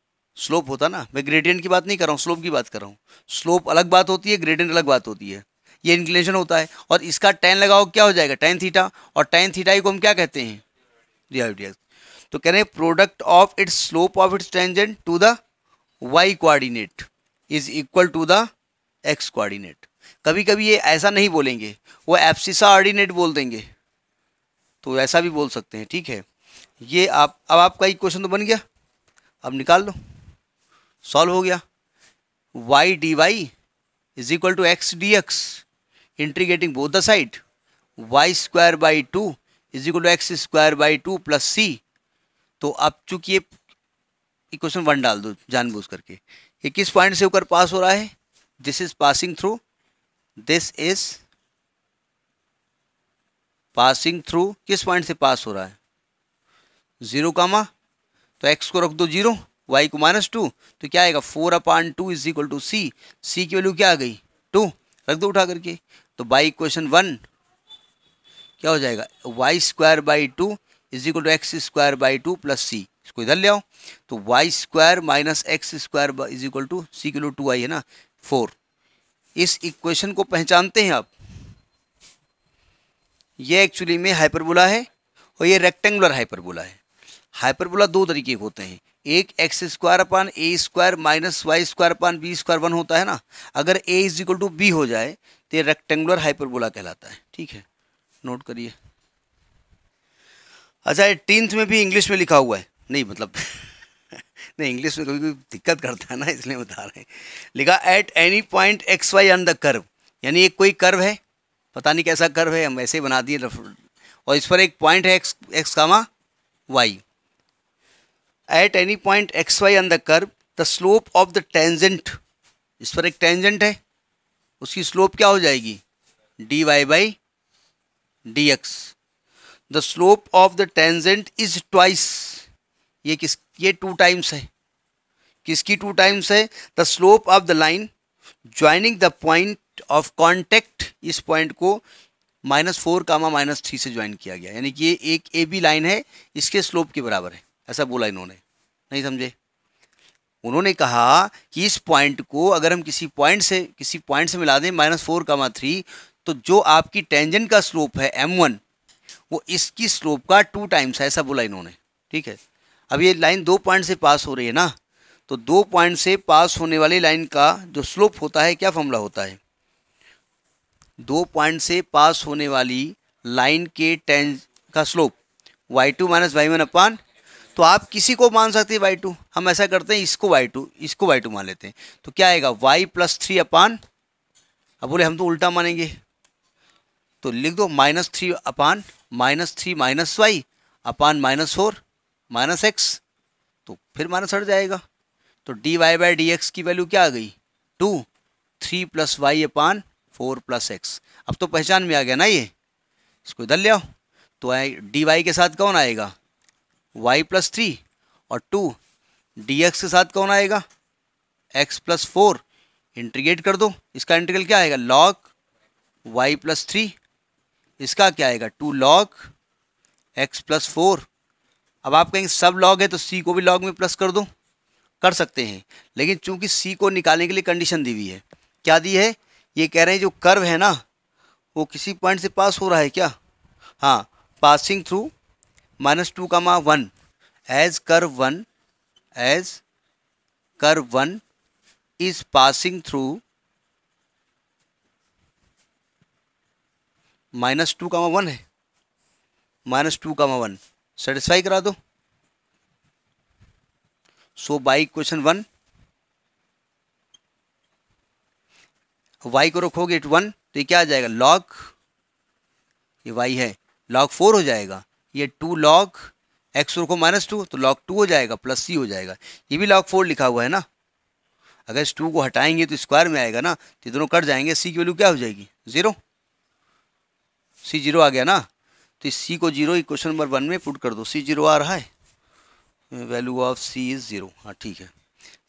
स्लोप होता ना मैं ग्रेडियंट की बात नहीं कर रहा हूँ स्लोप की बात कर रहा हूँ स्लोप अलग बात होती है ग्रेडियंट अलग बात होती है ये इंक्लेशन होता है और इसका टेन लगाओ क्या हो जाएगा टेन थीटा और टेन थीटा को हम क्या कहते हैं डी तो कह रहे हैं product of its slope of its tangent to the Y coordinate is equal to the X coordinate कभी कभी ये ऐसा नहीं बोलेंगे वो एफसीसा ऑर्डिनेट बोल देंगे तो ऐसा भी बोल सकते हैं ठीक है ये आप अब आपका एक क्वेश्चन तो बन गया अब निकाल लो सॉल्व हो गया Y D Y is equal to x D X integrating both the side Y square by two is equal to x square by two plus सी तो अब चूंकि ये इक्वेशन वन डाल दो जानबूझ करके ये किस पॉइंट से होकर पास हो रहा है this is passing through this is passing through किस पॉइंट से पास हो रहा है जीरो कामा तो एक्स को रख दो जीरो वाई को माइनस टू तो क्या आएगा four upon two is equal to C सी की वैल्यू क्या आ गई टू रख दो उठा करके तो बाई क्वेश्चन वन क्या हो जाएगा Y square by two is equal to x square by two plus सी इसको इधर ले आओ तो Y square minus X square is equal to C किलो टू आई है ना फोर इस इक्वेशन को पहचानते हैं आप ये एक्चुअली में हाइपरबोला है और ये रेक्टेंगुलर हाइपरबोला है हाइपरबोला दो तरीके के होते हैं एक X square upon A square minus Y square upon B square one होता है ना अगर A is equal to B हो जाए तो ये रेक्टेंगुलर हाइपरबोला कहलाता है ठीक है नोट करिए अच्छा ये में भी इंग्लिश में लिखा हुआ है नहीं मतलब (laughs) नहीं इंग्लिश में कभी कोई दिक्कत करता है ना इसलिए बता रहे हैं लिखा at any point X Y on the curve यानी एक कोई कर्व है पता नहीं कैसा कर्व है हम ऐसे ही बना दिए और इस पर एक पॉइंट है X X comma Y at any point X Y on the curve the slope of the tangent इस पर एक टेंजेंट है उसकी स्लोप क्या हो जाएगी D Y by D X the slope of the tangent is twice ये किस ये टू टाइम्स है किसकी टू टाइम्स है the slope of the line joining the point of contact इस पॉइंट को minus four comma minus three से join किया गया यानी कि ये एक ए बी लाइन है इसके स्लोप के बराबर है ऐसा बोला इन्होंने नहीं समझे उन्होंने कहा कि इस पॉइंट को अगर हम किसी पॉइंट से किसी पॉइंट से मिला दें माइनस फोर कामा थ्री तो जो आपकी टेंजन का स्लोप है एम वन वो इसकी स्लोप का टू टाइम्स है ऐसा बोला इन्होंने ठीक है अब ये लाइन दो पॉइंट से पास हो रही है ना तो दो पॉइंट से पास होने वाली लाइन का जो स्लोप होता है क्या फॉर्मूला होता है दो पॉइंट से पास होने वाली लाइन के टेंज का slope Y two minus Y one upon तो आप किसी को मान सकते हैं वाई टू हम ऐसा करते हैं इसको वाई टू इसको वाई टू मान लेते हैं तो क्या आएगा वाई प्लस थ्री अपान अब बोले हम तो उल्टा मानेंगे तो लिख दो minus three upon minus three minus y upon minus four minus x तो फिर माइनस हट जाएगा तो d Y by D x की वैल्यू क्या आ गई two three plus y upon four plus x अब तो पहचान में आ गया ना ये इसको इधर ले आओ तो डी वाई के साथ कौन आएगा वाई प्लस थ्री और टू डी एक्स के साथ कौन आएगा एक्स प्लस फोर इंट्रीगेट कर दो इसका इंटीग्रल क्या आएगा लॉक वाई प्लस थ्री इसका क्या आएगा two log x plus four अब आप कहेंगे सब लॉग है तो सी को भी लॉग में प्लस कर दो कर सकते हैं लेकिन चूंकि सी को निकालने के लिए कंडीशन दी हुई है क्या दी है ये कह रहे हैं जो कर्व है ना वो किसी पॉइंट से पास हो रहा है क्या हाँ पासिंग थ्रू माइनस टू माँ वन एज कर वन एज कर one is passing through minus two comma one है माइनस टू माँ वन सेटिस्फाई करा दो so by question one y को रखोगे इट वन तो ये क्या आ जाएगा लॉग ये वाई है लॉग फोर हो जाएगा ये टू लॉग एक्स को माइनस टू तो लॉग टू हो जाएगा प्लस सी हो जाएगा ये भी लॉग फोर लिखा हुआ है ना अगर इस टू को हटाएंगे तो स्क्वायर में आएगा ना तो दोनों कट जाएंगे सी की वैल्यू क्या हो जाएगी ज़ीरो सी जीरो आ गया ना तो इस सी को जीरो क्वेश्चन नंबर वन में पुट कर दो सी जीरो आ रहा है value of C is zero हाँ ठीक है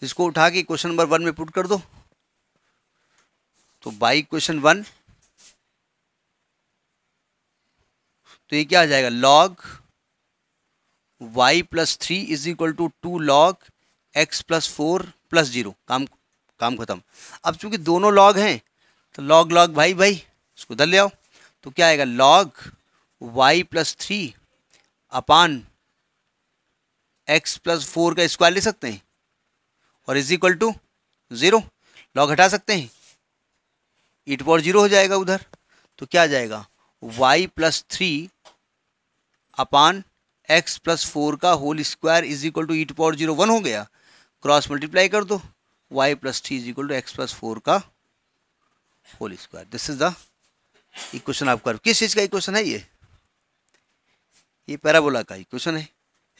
इसको उठा के क्वेश्चन नंबर वन में पुट कर दो तो बाई क्वेश्चन वन तो ये क्या आ जाएगा log y plus three is equal to two log x plus four plus zero काम काम खत्म अब चूंकि दोनों लॉग हैं तो लॉग लॉग भाई भाई इसको उधर ले आओ तो क्या आएगा log y plus three upon x plus four का स्क्वायर ले सकते हैं और is equal to zero log हटा सकते हैं इट टू जीरो हो जाएगा उधर तो क्या आ जाएगा y plus three upon x plus four का whole square is equal to e to power zero one हो गया क्रॉस मल्टीप्लाई कर दो y plus three is equal to x plus four का whole square this is the equation आपका किस चीज़ का equation है ये ये पैराबोला का इक्वेशन है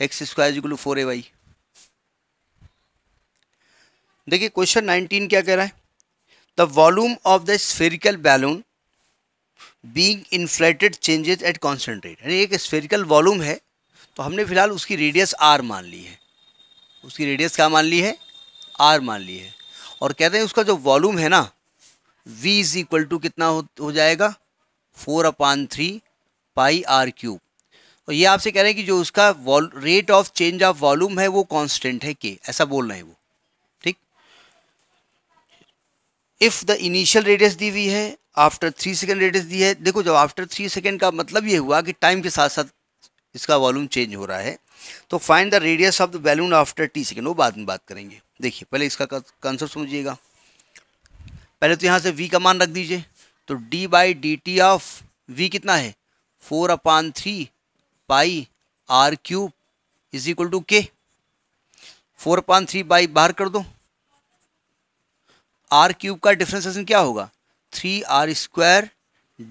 x square is equal to four a y देखिए क्वेश्चन नाइनटीन क्या कह रहा है the volume of the spherical balloon being inflated changes at constant rate यानी एक स्फेरिकल वॉल्यूम है तो हमने फिलहाल उसकी रेडियस आर मान ली है उसकी रेडियस क्या मान ली है आर मान ली है और कहते हैं उसका जो वॉल्यूम है ना वी इज इक्वल टू कितना हो, हो जाएगा four upon three pi r cube और ये आपसे कह रहे हैं कि जो उसका rate of change of volume है वो कांस्टेंट है के ऐसा बोल रहे हैं वो ठीक इफ़ द इनिशियल रेडियस दी हुई है आफ्टर थ्री सेकेंड रेडियस दी है देखो जब आफ्टर थ्री सेकेंड का मतलब ये हुआ कि टाइम के साथ साथ इसका वॉल्यूम चेंज हो रहा है तो find the radius of the balloon after t second वो बाद में बात करेंगे देखिए पहले इसका कंसेप्ट समझिएगा पहले तो यहाँ से वी का मान रख दीजिए तो d by D t of v कितना है four upon three pi r cube is equal to k four upon three by बाहर कर दो आर क्यूब का डिफ्रेंसेशन क्या होगा three r square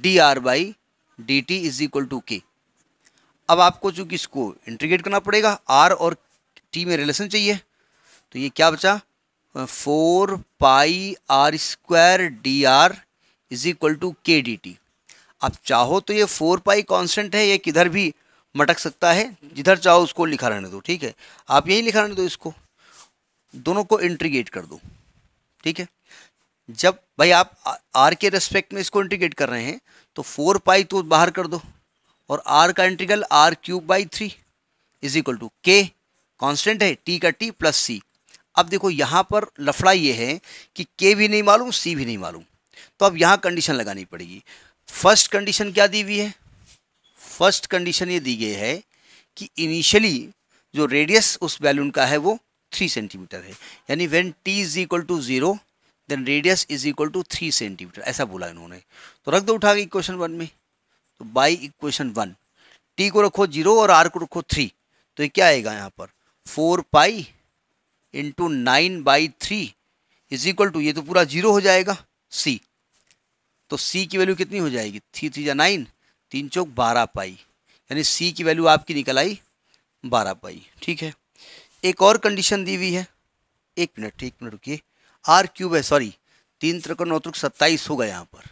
d r by D T is equal to k अब आपको चूंकि इसको इंटीग्रेट करना पड़ेगा आर और टी में रिलेशन चाहिए तो ये क्या बचा four pi r square d r is equal to के डी टी आप चाहो तो ये फोर पाई कांस्टेंट है ये किधर भी मटक सकता है जिधर चाहो उसको लिखा रहने दो ठीक है आप यही लिखा रहने दो इसको दोनों को इंट्रीगेट कर दो ठीक है जब भाई आप आर के रेस्पेक्ट में इसको इंटीग्रेट कर रहे हैं तो फोर पाई तो बाहर कर दो और आर का integral r cube by three is equal to k constant है टी का टी प्लस सी अब देखो यहाँ पर लफड़ा ये है कि के भी नहीं मालूम सी भी नहीं मालूम तो अब यहाँ कंडीशन लगानी पड़ेगी फर्स्ट कंडीशन क्या दी हुई है फर्स्ट कंडीशन ये दी गई है कि इनिशियली जो रेडियस उस बैलून का है वो थ्री सेंटीमीटर है यानी when T is equal to zero then radius is equal to three centimetre ऐसा बोला इन्होंने तो रख दो उठा के इक्वेशन वन में तो बाई इक्वेशन वन टी को रखो जीरो और आर को रखो थ्री तो ये क्या आएगा यहाँ पर four pi into nine by three is equal to ये तो पूरा जीरो हो जाएगा सी तो सी की वैल्यू कितनी हो जाएगी थ्री थ्री या नाइन तीन चौक बारह पाई यानी सी की वैल्यू आपकी निकल आई बारह पाई ठीक है एक और कंडीशन दी हुई है एक मिनट एक मिनट रुकी आर क्यूब है सॉरी तीन त्रिकोण नौ सत्ताईस होगा यहाँ पर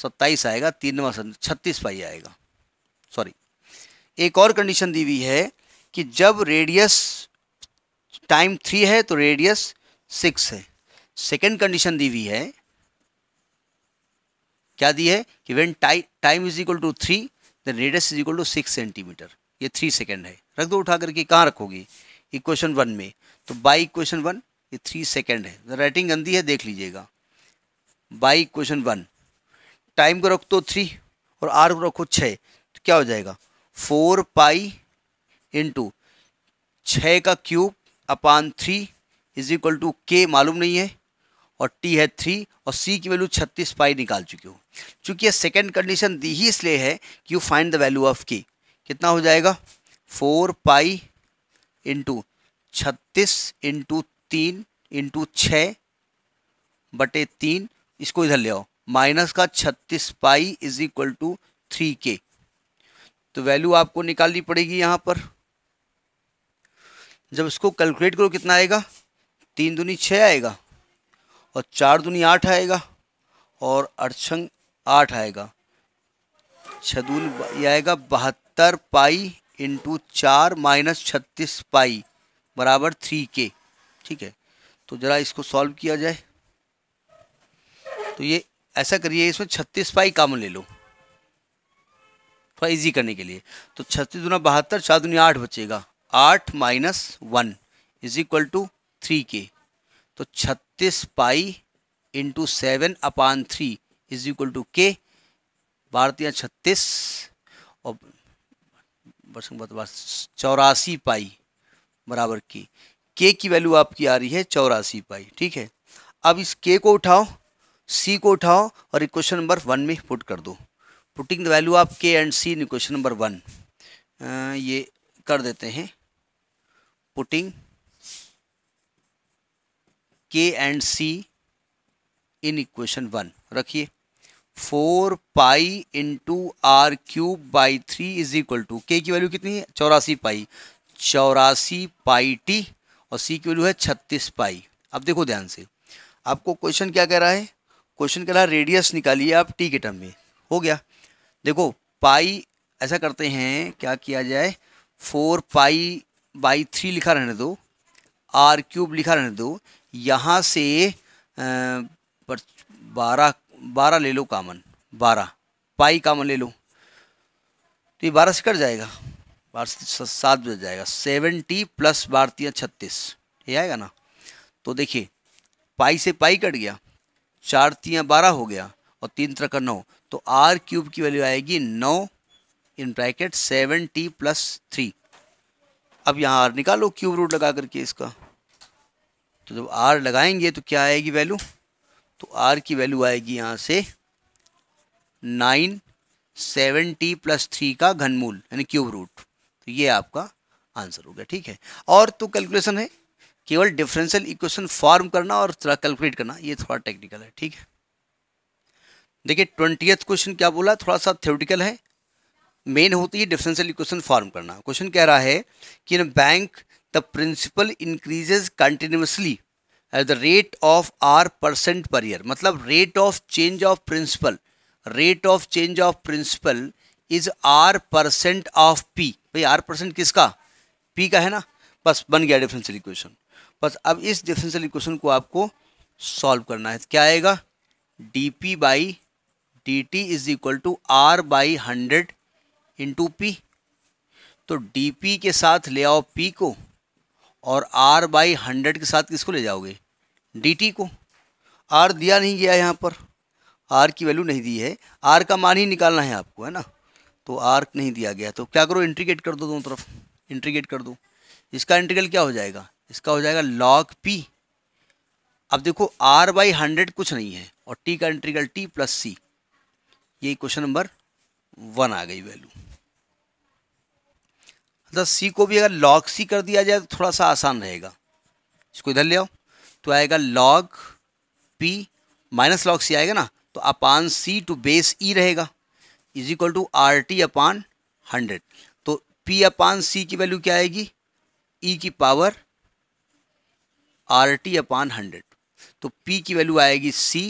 सत्ताईस आएगा तीन छत्तीस पाई आएगा सॉरी एक और कंडीशन दी हुई है कि जब रेडियस टाइम थ्री है तो रेडियस सिक्स है सेकेंड कंडीशन दी हुई है क्या दी है कि when time is equal to three then radius is equal to six centimetre ये थ्री सेकेंड है रख दो उठा करके कहाँ रखोगे इक्वेशन वन में तो बाई इक्वेशन वन ये थ्री सेकेंड है राइटिंग गंदी है देख लीजिएगा बाई क्वेश्चन वन टाइम को रखो दो थ्री और आर को रखो छः तो क्या हो जाएगा फोर पाई इंटू छः का cube upon three is equal to k मालूम नहीं है और टी है थ्री और सी की वैल्यू छत्तीस पाई निकाल चुकी हो चूँकि यह सेकेंड कंडीशन दी ही इसलिए है कि you find the value of k कितना हो जाएगा फोर पाई इंटू छत्तीस इंटू तीन इंटू छ बटे तीन इसको इधर ले आओ माइनस का छत्तीस pi is equal to three k तो वैल्यू आपको निकालनी पड़ेगी यहाँ पर जब इसको कैलकुलेट करो कितना आएगा तीन दुनी छः आएगा और चार दुनी आठ आएगा और अड़छंग आठ आएगा छः ये आएगा बहत्तर पाई इंटू चार माइनस छत्तीस पाई बराबर थ्री के ठीक है तो ज़रा इसको सॉल्व किया जाए तो ये ऐसा करिए इसमें छत्तीस पाई काम ले लो थोड़ा इजी करने के लिए तो छत्तीस दुना बहत्तर चार दुनिया आठ बचेगा आठ minus one is equal to three k तो छत्तीस pi into seven upon three is equal to k भारतीय छत्तीस और चौरासी पाई बराबर की के की वैल्यू आपकी आ रही है चौरासी पाई ठीक है अब इस के को उठाओ सी को उठाओ और इक्वेशन नंबर वन में पुट कर दो putting the value of K and C in equation number one ये कर देते हैं putting K and C in equation one रखिए four pi into R cube by three is equal to K की value कितनी है चौरासी पाई चौरासी पाई टी और सी की वैल्यू है छत्तीस पाई अब देखो ध्यान से आपको क्वेश्चन क्या कह रहा है क्वेश्चन कह रहा है रेडियस निकालिए आप टी के टर्म में हो गया देखो पाई ऐसा करते हैं क्या किया जाए फोर पाई बाई थ्री लिखा रहने दो आर क्यूब लिखा रहने दो यहाँ से बारह बारह ले लो कामन बारह पाई कामन ले लो तो ये बारह से कट जाएगा भारतीय सात बज जाएगा सेवेंटी प्लस भारतीय छत्तीस ये आएगा ना तो देखिए पाई से पाई कट गया चार तियाँ बारह हो गया और तीन तरह का नौ तो आर क्यूब की वैल्यू आएगी नौ in bracket seven t plus three अब यहाँ आर निकालो क्यूब रूट लगा करके इसका तो जब आर लगाएंगे तो क्या आएगी वैल्यू तो आर की वैल्यू आएगी यहाँ से nine seven t plus three का घनमूल यानी क्यूब रूट तो ये आपका आंसर हो गया ठीक है और तो कैलकुलेशन है केवल डिफरेंशियल इक्वेशन फॉर्म करना और थोड़ा कैलकुलेट करना ये थोड़ा टेक्निकल है ठीक है देखिए ट्वेंटियथ क्वेश्चन क्या बोला थोड़ा सा थ्योरेटिकल है मेन होती है डिफरेंशियल इक्वेशन फॉर्म करना क्वेश्चन कह रहा है कि in bank the principal increases continuously at the rate of r percent per year मतलब rate of change of principal rate of change of principal is r percent of p भाई r percent किसका p का है ना बस बन गया differential equation बस अब इस डिफरेंशियल इक्वेशन को आपको सॉल्व करना है क्या आएगा d P by D T is equal to r by hundred into p तो डी पी के साथ ले आओ पी को और आर बाई हंड्रेड के साथ किसको ले जाओगे डी टी को आर दिया नहीं गया यहाँ पर आर की वैल्यू नहीं दी है आर का मान ही निकालना है आपको है ना तो आर्क नहीं दिया गया तो क्या करो इंट्रीगेट कर दो दोनों तरफ इंट्रीगेट कर दो इसका इंटीग्रल क्या हो जाएगा इसका हो जाएगा लॉग पी अब देखो आर बाई हंड्रेड कुछ नहीं है और टी का इंटीग्रल टी प्लस सी ये क्वेश्चन नंबर वन आ गई वैल्यू मतलब सी को भी अगर लॉग सी कर दिया जाए तो थोड़ा सा आसान रहेगा इसको इधर ले आओ तो आएगा log P minus log c आएगा ना तो upon c to base e रहेगा is equal to r t upon hundred तो पी अपान सी की वैल्यू क्या आएगी ई e की power are t upon hundred तो पी की वैल्यू आएगी सी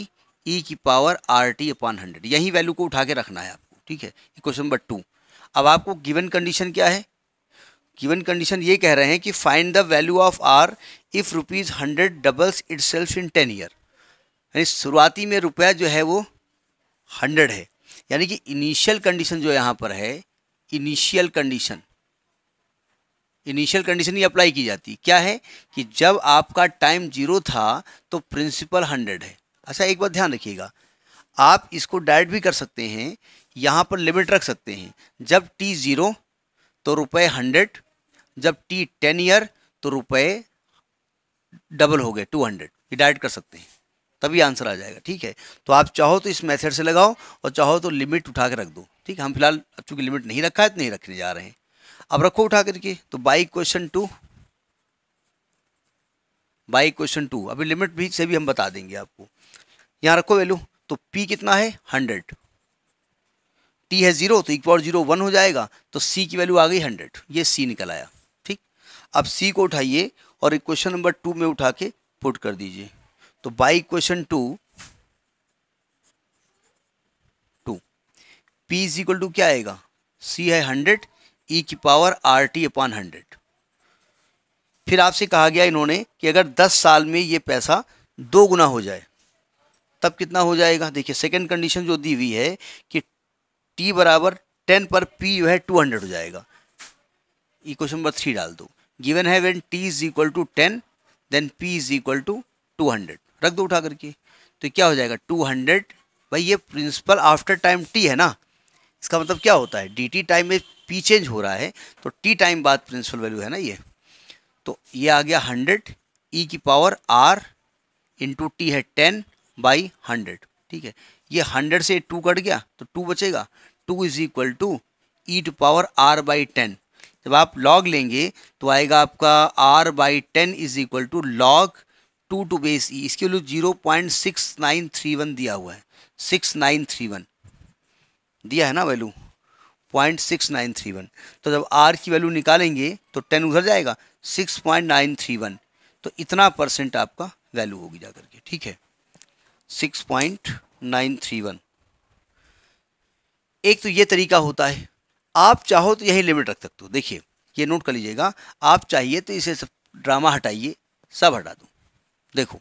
ई e की power are t upon hundred यही वैल्यू को उठा के रखना है आपको ठीक है क्वेश्चन नंबर टू अब आपको गिवन कंडीशन क्या है गिवन कंडीशन ये कह रहे हैं कि find the value of r if rupees hundred doubles itself in ten year यानी शुरुआती में रुपया जो है वो हंड्रेड है यानी कि इनिशियल कंडीशन जो यहाँ पर है इनिशियल कंडीशन इनिशियल कंडीशन ही अप्लाई की जाती क्या है कि जब आपका टाइम जीरो था तो प्रिंसिपल हंड्रेड है अच्छा एक बात ध्यान रखिएगा आप इसको डायरेक्ट भी कर सकते हैं यहाँ पर लिमिट रख सकते हैं जब टी ज़ीरो तो रुपये हंड्रेड जब टी टेन ईयर तो रुपये डबल हो गए टू हंड्रेड ये डायरेक्ट कर सकते हैं तभी आंसर आ जाएगा ठीक है तो आप चाहो तो इस मेथड से लगाओ और चाहो तो लिमिट उठा के रख दो ठीक है हम फिलहाल अब चूँकि लिमिट नहीं रखा है तो नहीं रखने जा रहे हैं अब रखो उठा करके तो by question two by question two अभी लिमिट भी से भी हम बता देंगे आपको यहाँ रखो वैल्यू तो पी कितना है हंड्रेड टी है जीरो तो एक पावर जीरो वन हो जाएगा तो सी की वैल्यू आ गई हंड्रेड ये सी निकल आया ठीक अब सी को उठाइए और क्वेश्चन नंबर टू में उठा के पुट कर दीजिए तो by question two two P is equal to क्या आएगा सी है हंड्रेड ई e की power are T upon hundred फिर आपसे कहा गया इन्होंने कि अगर दस साल में ये पैसा दो गुना हो जाए तब कितना हो जाएगा देखिए सेकंड कंडीशन जो दी हुई है कि टी बराबर टेन पर पी जो है टू हंड्रेड हो जाएगा ये क्वेश्चन नंबर थ्री डाल दो गिवन है when T is equal to ten then P is equal to two hundred रख दो उठा करके तो क्या हो जाएगा टू हंड्रेड भाई ये प्रिंसिपल आफ्टर टाइम टी है ना इसका मतलब क्या होता है डी टाइम में पी चेंज हो रहा है तो टी टाइम बाद प्रिंसिपल वैल्यू है ना ये तो ये आ गया हंड्रेड ई e की पावर आर इंटू टी है टेन बाई हंड्रेड ठीक है ये हंड्रेड से टू कट गया तो टू बचेगा two is equal to e to power R by ten जब आप लॉग लेंगे तो आएगा आपका R by ten is equal to log two to base e इसकी value zero point six nine three one दिया हुआ है सिक्स नाइन थ्री वन दिया है ना value point six nine three one तो जब आर की वैल्यू निकालेंगे तो टेन उधर जाएगा six point nine three one तो इतना परसेंट आपका वैल्यू होगी जा करके ठीक है six point nine three one एक तो ये तरीका होता है आप चाहो तो यही लिमिट रख सकते हो देखिए ये नोट कर लीजिएगा आप चाहिए तो इसे सब ड्रामा हटाइए सब हटा दूँ देखो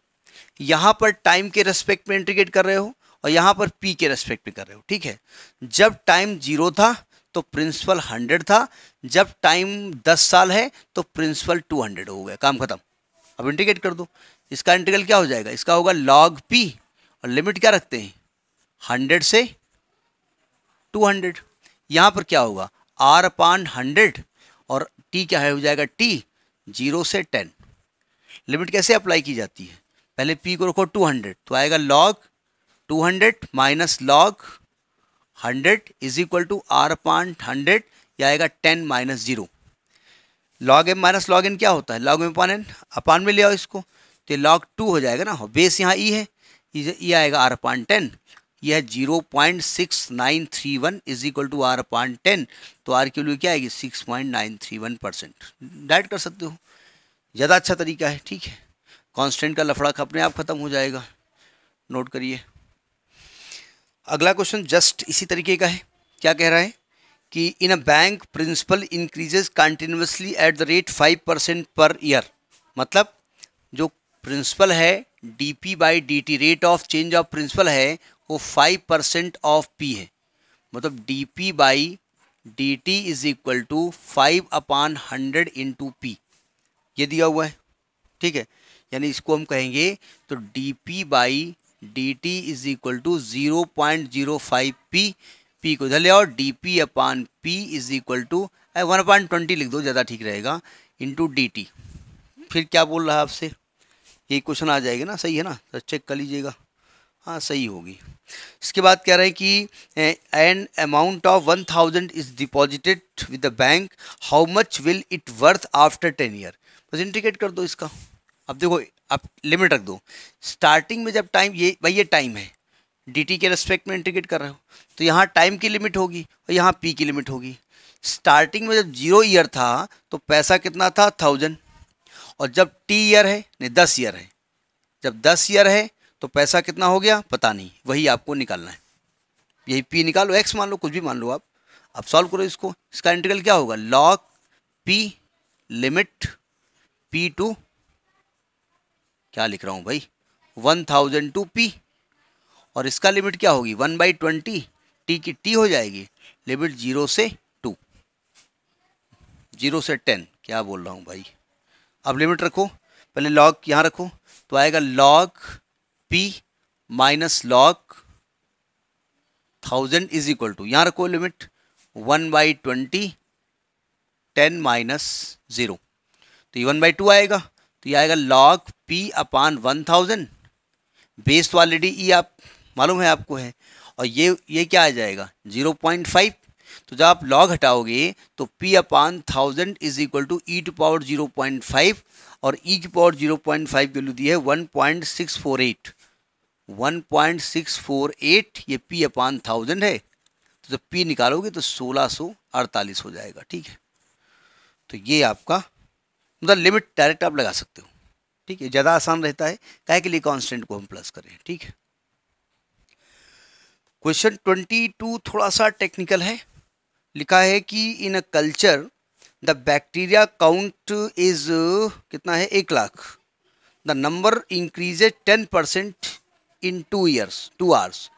यहाँ पर टाइम के रेस्पेक्ट में इंटीग्रेट कर रहे हो और यहाँ पर पी के रेस्पेक्ट में कर रहे हो ठीक है जब टाइम जीरो था तो प्रिंसिपल हंड्रेड था जब टाइम दस साल है तो प्रिंसिपल टू हंड्रेड हो गया काम खत्म अब इंटीग्रेट कर दो इसका इंटीग्रल क्या हो जाएगा इसका होगा लॉग पी और लिमिट क्या रखते हैं हंड्रेड से टू हंड्रेड यहाँ पर क्या होगा आर अपान हंड्रेड और टी क्या है हो जाएगा टी जीरो से टेन लिमिट कैसे अप्लाई की जाती है पहले पी को रखो 200 तो आएगा log 200 hundred minus log hundred is equal to R upon hundred या आएगा ten minus zero log M minus log N क्या होता है log M upon N upon में ले आओ इसको तो ये लॉग टू हो जाएगा ना बेस यहाँ ई e है ये e आएगा आर पान टेन यह zero point six nine three one is equal to R point ten तो आर की वैल्यू क्या आएगी six point nine three one percent direct कर सकते हो ज़्यादा अच्छा तरीका है ठीक है कांस्टेंट का लफड़ा अपने आप ख़त्म हो जाएगा नोट करिए अगला क्वेश्चन जस्ट इसी तरीके का है क्या कह रहा है कि in a bank principal increases continuously at the rate five percent per year मतलब जो प्रिंसिपल है D P by D T rate of change of principal है वो फाइव परसेंट ऑफ पी है मतलब D P by D T is equal to five upon hundred into P ये दिया हुआ है ठीक है यानी इसको हम कहेंगे तो D P by D T is equal to zero point zero five P P को इधर ले D P upon P is equal to one point twenty लिख दो ज़्यादा ठीक रहेगा इंटू डी टी फिर क्या बोल रहा है आपसे ये क्वेश्चन आ जाएगा ना सही है ना तो चेक कर लीजिएगा हाँ सही होगी इसके बाद कह रहे हैं कि an amount of one thousand is deposited with the bank how much will it worth after ten year बस इंडिकेट कर दो इसका अब देखो आप लिमिट रख दो स्टार्टिंग में जब टाइम ये भाई ये टाइम है डी के रेस्पेक्ट में इंटीग्रेट कर रहे हो तो यहाँ टाइम की लिमिट होगी और यहाँ पी की लिमिट होगी स्टार्टिंग में जब जीरो ईयर था तो पैसा कितना था थाउजेंड और जब टी ईयर है नहीं दस ईयर है जब दस ईयर है तो पैसा कितना हो गया पता नहीं वही आपको निकालना है यही पी निकालो एक्स मान लो कुछ भी मान लो आप अब सॉल्व करो इसको इसका इंटीग्रल क्या होगा log P limit P to क्या लिख रहा हूँ भाई वन थाउजेंड टू पी और इसका लिमिट क्या होगी वन बाई ट्वेंटी टी की टी हो जाएगी लिमिट जीरो से टू जीरो से टेन क्या बोल रहा हूँ भाई अब लिमिट रखो पहले लॉग यहाँ रखो तो आएगा log P minus log thousand is equal to यहाँ रखो limit one by twenty ten minus zero तो ये वन बाई टू आएगा तो ये आएगा log P upon one thousand base तो ऑलरेडी ई आप मालूम है आपको है और ये ये क्या आ जाएगा जीरो पॉइंट फाइव तो जब आप लॉग हटाओगे तो P upon thousand is equal to e to power zero point five और ई e की power zero point five value दी है one point six four eight one point six four eight ये पी अपान थाउजेंड है तो जब P निकालोगे तो सोलह सौ अड़तालीस हो जाएगा ठीक है तो ये आपका मतलब लिमिट डायरेक्ट आप लगा सकते हो ठीक है ज़्यादा आसान रहता है काहे के लिए कांस्टेंट को हम प्लस करें ठीक है क्वेश्चन ट्वेंटी टू थोड़ा सा टेक्निकल है लिखा है कि in a culture the bacteria count is कितना है एक लाख द नंबर है ten percent in two years two hours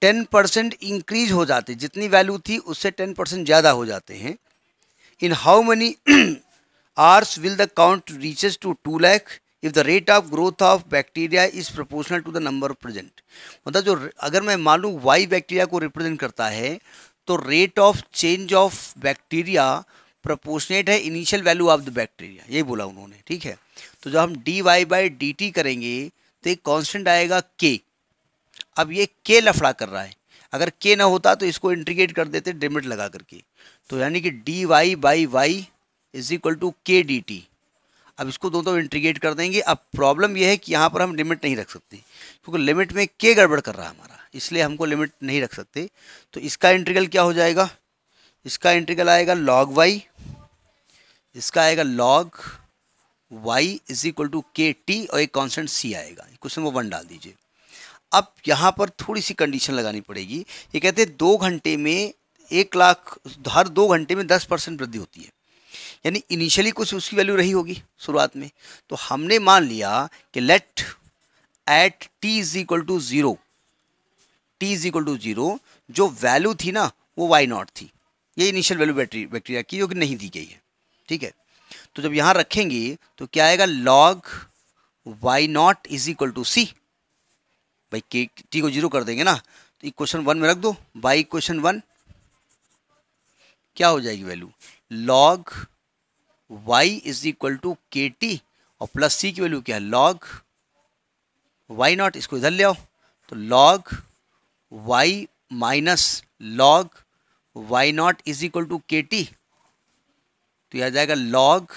ten percent increase हो जाते जितनी वैल्यू थी उससे टेन परसेंट ज़्यादा हो जाते हैं in how many hours will the count reaches to 2 lakh if the rate of growth of bacteria is proportional to the number of present मतलब जो अगर मैं मान लूँ वाई बैक्टीरिया को रिप्रेजेंट करता है तो rate of change of bacteria proportionate है initial value of the bacteria ये बोला उन्होंने ठीक है तो जब हम D Y by D T करेंगे तो एक कॉन्स्टेंट आएगा के अब ये के लफड़ा कर रहा है अगर के ना होता तो इसको इंट्रीगेट कर देते डिमिट लगा करके तो यानी कि D Y by Y is equal to के डी टी अब इसको दोनों तो इंटीग्रेट कर देंगे अब प्रॉब्लम यह है कि यहाँ पर हम लिमिट नहीं रख सकते क्योंकि लिमिट में के गड़बड़ कर रहा है हमारा इसलिए हमको लिमिट नहीं रख सकते तो इसका इंटीग्रल क्या हो जाएगा इसका इंटीग्रल आएगा लॉग वाई इसका आएगा log Y is equal to K T और एक कॉन्सेंट सी आएगा क्वेश्चन वो वन डाल दीजिए अब यहाँ पर थोड़ी सी कंडीशन लगानी पड़ेगी ये कहते हैं दो घंटे में एक लाख हर दो घंटे में दस परसेंट वृद्धि होती है यानी इनिशियली कुछ उसकी वैल्यू रही होगी शुरुआत में तो हमने मान लिया कि let at T is equal to zero T is equal to zero जो वैल्यू थी ना वो वाई नॉट थी ये इनिशियल वैल्यू बैटरी बैक्टीरिया की जो कि नहीं दी गई है ठीक है तो जब यहाँ रखेंगे तो क्या आएगा log Y not is equal to C भाई के टी को जीरो कर देंगे ना तो क्वेश्चन वन में रख दो बाई क्वेश्चन वन क्या हो जाएगी value log y is equal to K T और प्लस सी की वैल्यू क्या है लॉग y नॉट इसको इधर ले आओ तो log y minus log y not is equal to K T तो यह आ जाएगा log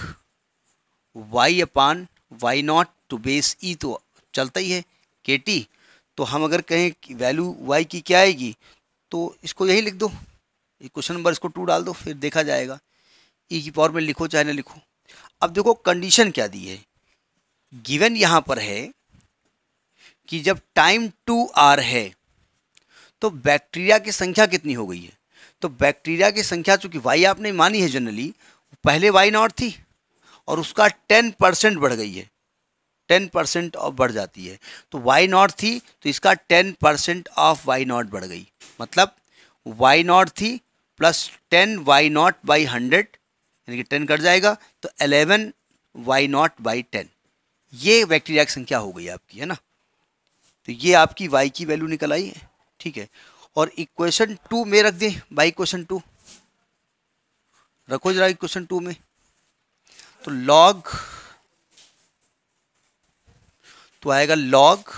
y upon y not to base e तो चलता ही है के टी तो हम अगर कहें वैल्यू y की क्या आएगी तो इसको यही लिख दो क्वेश्चन नंबर इसको टू डाल दो फिर देखा जाएगा ई की पावर में लिखो चाहे ना लिखो अब देखो कंडीशन क्या दी है गिवन यहाँ पर है कि जब टाइम टू आर है तो बैक्टीरिया की संख्या कितनी हो गई है तो बैक्टीरिया की संख्या चूंकि वाई आपने मानी है जनरली पहले वाई नॉट थी और उसका टेन परसेंट बढ़ गई है टेन परसेंट ऑफ बढ़ जाती है तो वाई नॉट थी तो इसका ten percent of Y not बढ़ गई मतलब वाई नॉट थी plus ten Y not by hundred यानी कि टेन कट जाएगा तो eleven Y not by ten ये बैक्टीरिया की संख्या हो गई आपकी है ना तो ये आपकी वाई की वैल्यू निकल आई है ठीक है और इक्वेशन टू में रख दें बाई क्वेश्चन टू रखो जरा इक्वेशन टू में तो लॉग तो आएगा लॉग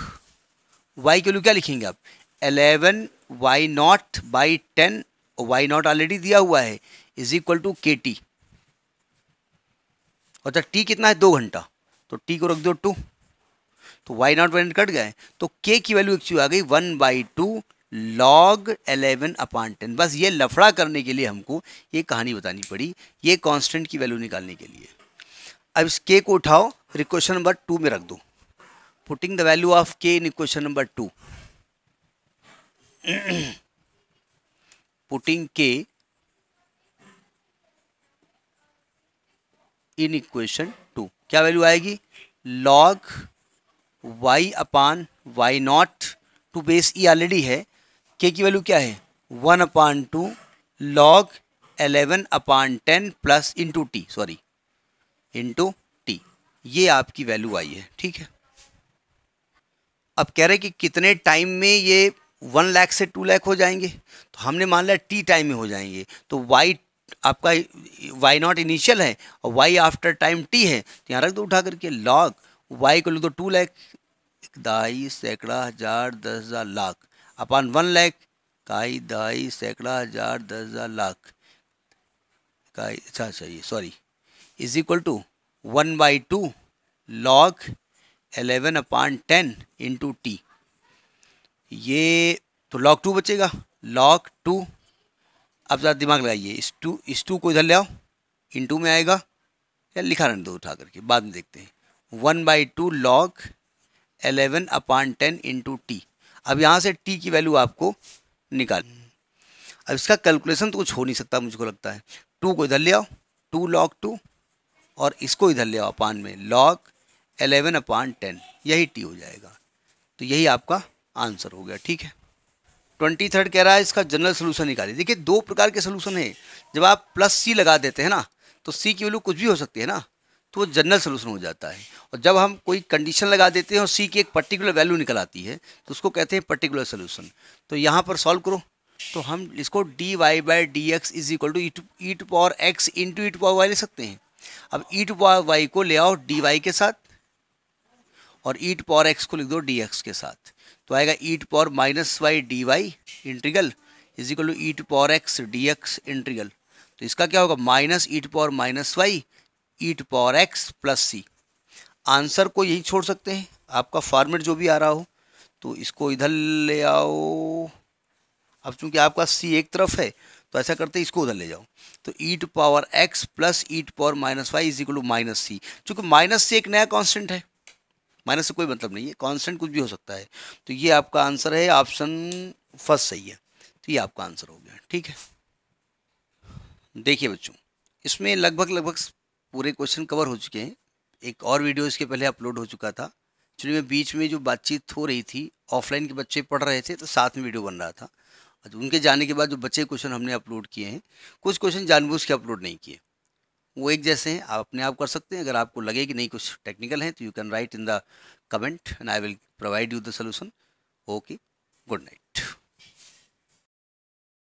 वाई के वैल्यू क्या लिखेंगे आप eleven Y not by ten Y not already दिया हुआ है is equal to K T और जब टी कितना है दो घंटा तो टी को रख दो टू तो वाई नॉट वन कट गए तो के की वैल्यू एक्चुअली आ गई one by two log eleven upon ten बस ये लफड़ा करने के लिए हमको ये कहानी बतानी पड़ी ये कांस्टेंट की वैल्यू निकालने के लिए अब इस के को उठाओ रिक्वेशन नंबर टू में रख दो putting the value of K in equation number two putting K in equation two क्या वैल्यू आएगी log Y upon Y not to base e already है के की वैल्यू क्या है one upon two log eleven upon ten plus into T sorry into T ये आपकी value आई है ठीक है अब कह रहे कि कितने टाइम में ये वन लाख से टू लाख हो जाएंगे तो हमने मान लिया टी टाइम में हो जाएंगे तो वाई आपका वाई नॉट इनिशियल है और वाई आफ्टर टाइम टी है तो यहाँ रख दो उठा करके लॉग वाई को लिख दो टू लैख दाई सैकड़ा हजार दस हज़ार लाख अपान वन लैख काई दाई सैकड़ा हजार दस हज़ार लाख काई अच्छा अच्छा ये sorry is equal to one by two log eleven upon ten into T ये तो लॉग टू बचेगा लॉग टू अब ज़रा दिमाग लगाइए इस टू इस टू को इधर ले आओ इन टू में आएगा या लिखा रहने दो उठा करके बाद में देखते हैं one by two log eleven upon ten into T अब यहाँ से टी की वैल्यू आपको निकाल अब इसका कैलकुलेशन तो कुछ हो नहीं सकता मुझको लगता है टू को इधर ले आओ टू लॉग टू और इसको इधर ले आओ अपान में लॉग एलेवन अपान टेन यही टी हो जाएगा तो यही आपका आंसर हो गया ठीक है ट्वेंटी थर्ड कह रहा है इसका जनरल सोल्यूशन निकालिए देखिए दो प्रकार के सोल्यूशन है जब आप प्लस सी लगा देते हैं ना तो सी की वैल्यू कुछ भी हो सकती है ना तो वो जनरल सोल्यूशन हो जाता है और जब हम कोई कंडीशन लगा देते हैं और सी की एक पर्टिकुलर वैल्यू निकल आती है तो उसको कहते हैं पर्टिकुलर सोल्यूशन तो यहाँ पर सॉल्व करो तो हम इसको D Y by D x is equal to e to power X into e to power Y ले सकते हैं अब ई टू पावर वाई को ले आओ डी वाई के साथ और ई टू पावर एक्स को लिख दो डी एक्स के साथ तो आएगा e to power minus Y D Y integral is equal to e to power X D X integral तो इसका क्या होगा minus e to power minus Y e to power X plus C answer को यही छोड़ सकते हैं आपका फॉर्मेट जो भी आ रहा हो तो इसको इधर ले आओ अब चूंकि आपका सी एक तरफ है तो ऐसा करते इसको उधर ले जाओ तो e to power X plus e to power minus Y is equal to minus C चूँकि माइनस सी एक नया कॉन्स्टेंट है माइनस से कोई मतलब नहीं है कांस्टेंट कुछ भी हो सकता है तो ये आपका आंसर है ऑप्शन फर्स्ट सही है तो ये आपका आंसर हो गया ठीक है देखिए बच्चों इसमें लगभग लगभग पूरे क्वेश्चन कवर हो चुके हैं एक और वीडियो इसके पहले अपलोड हो चुका था एक्चुअली में बीच में जो बातचीत हो रही थी ऑफलाइन के बच्चे पढ़ रहे थे तो साथ में वीडियो बन रहा था उनके जाने के बाद जो बच्चे क्वेश्चन हमने अपलोड किए हैं कुछ क्वेश्चन जानबूझ के अपलोड नहीं किए वो एक जैसे हैं आप अपने आप कर सकते हैं अगर आपको लगे कि नहीं कुछ टेक्निकल है तो you can write in the comment and I will provide you the solution okay good night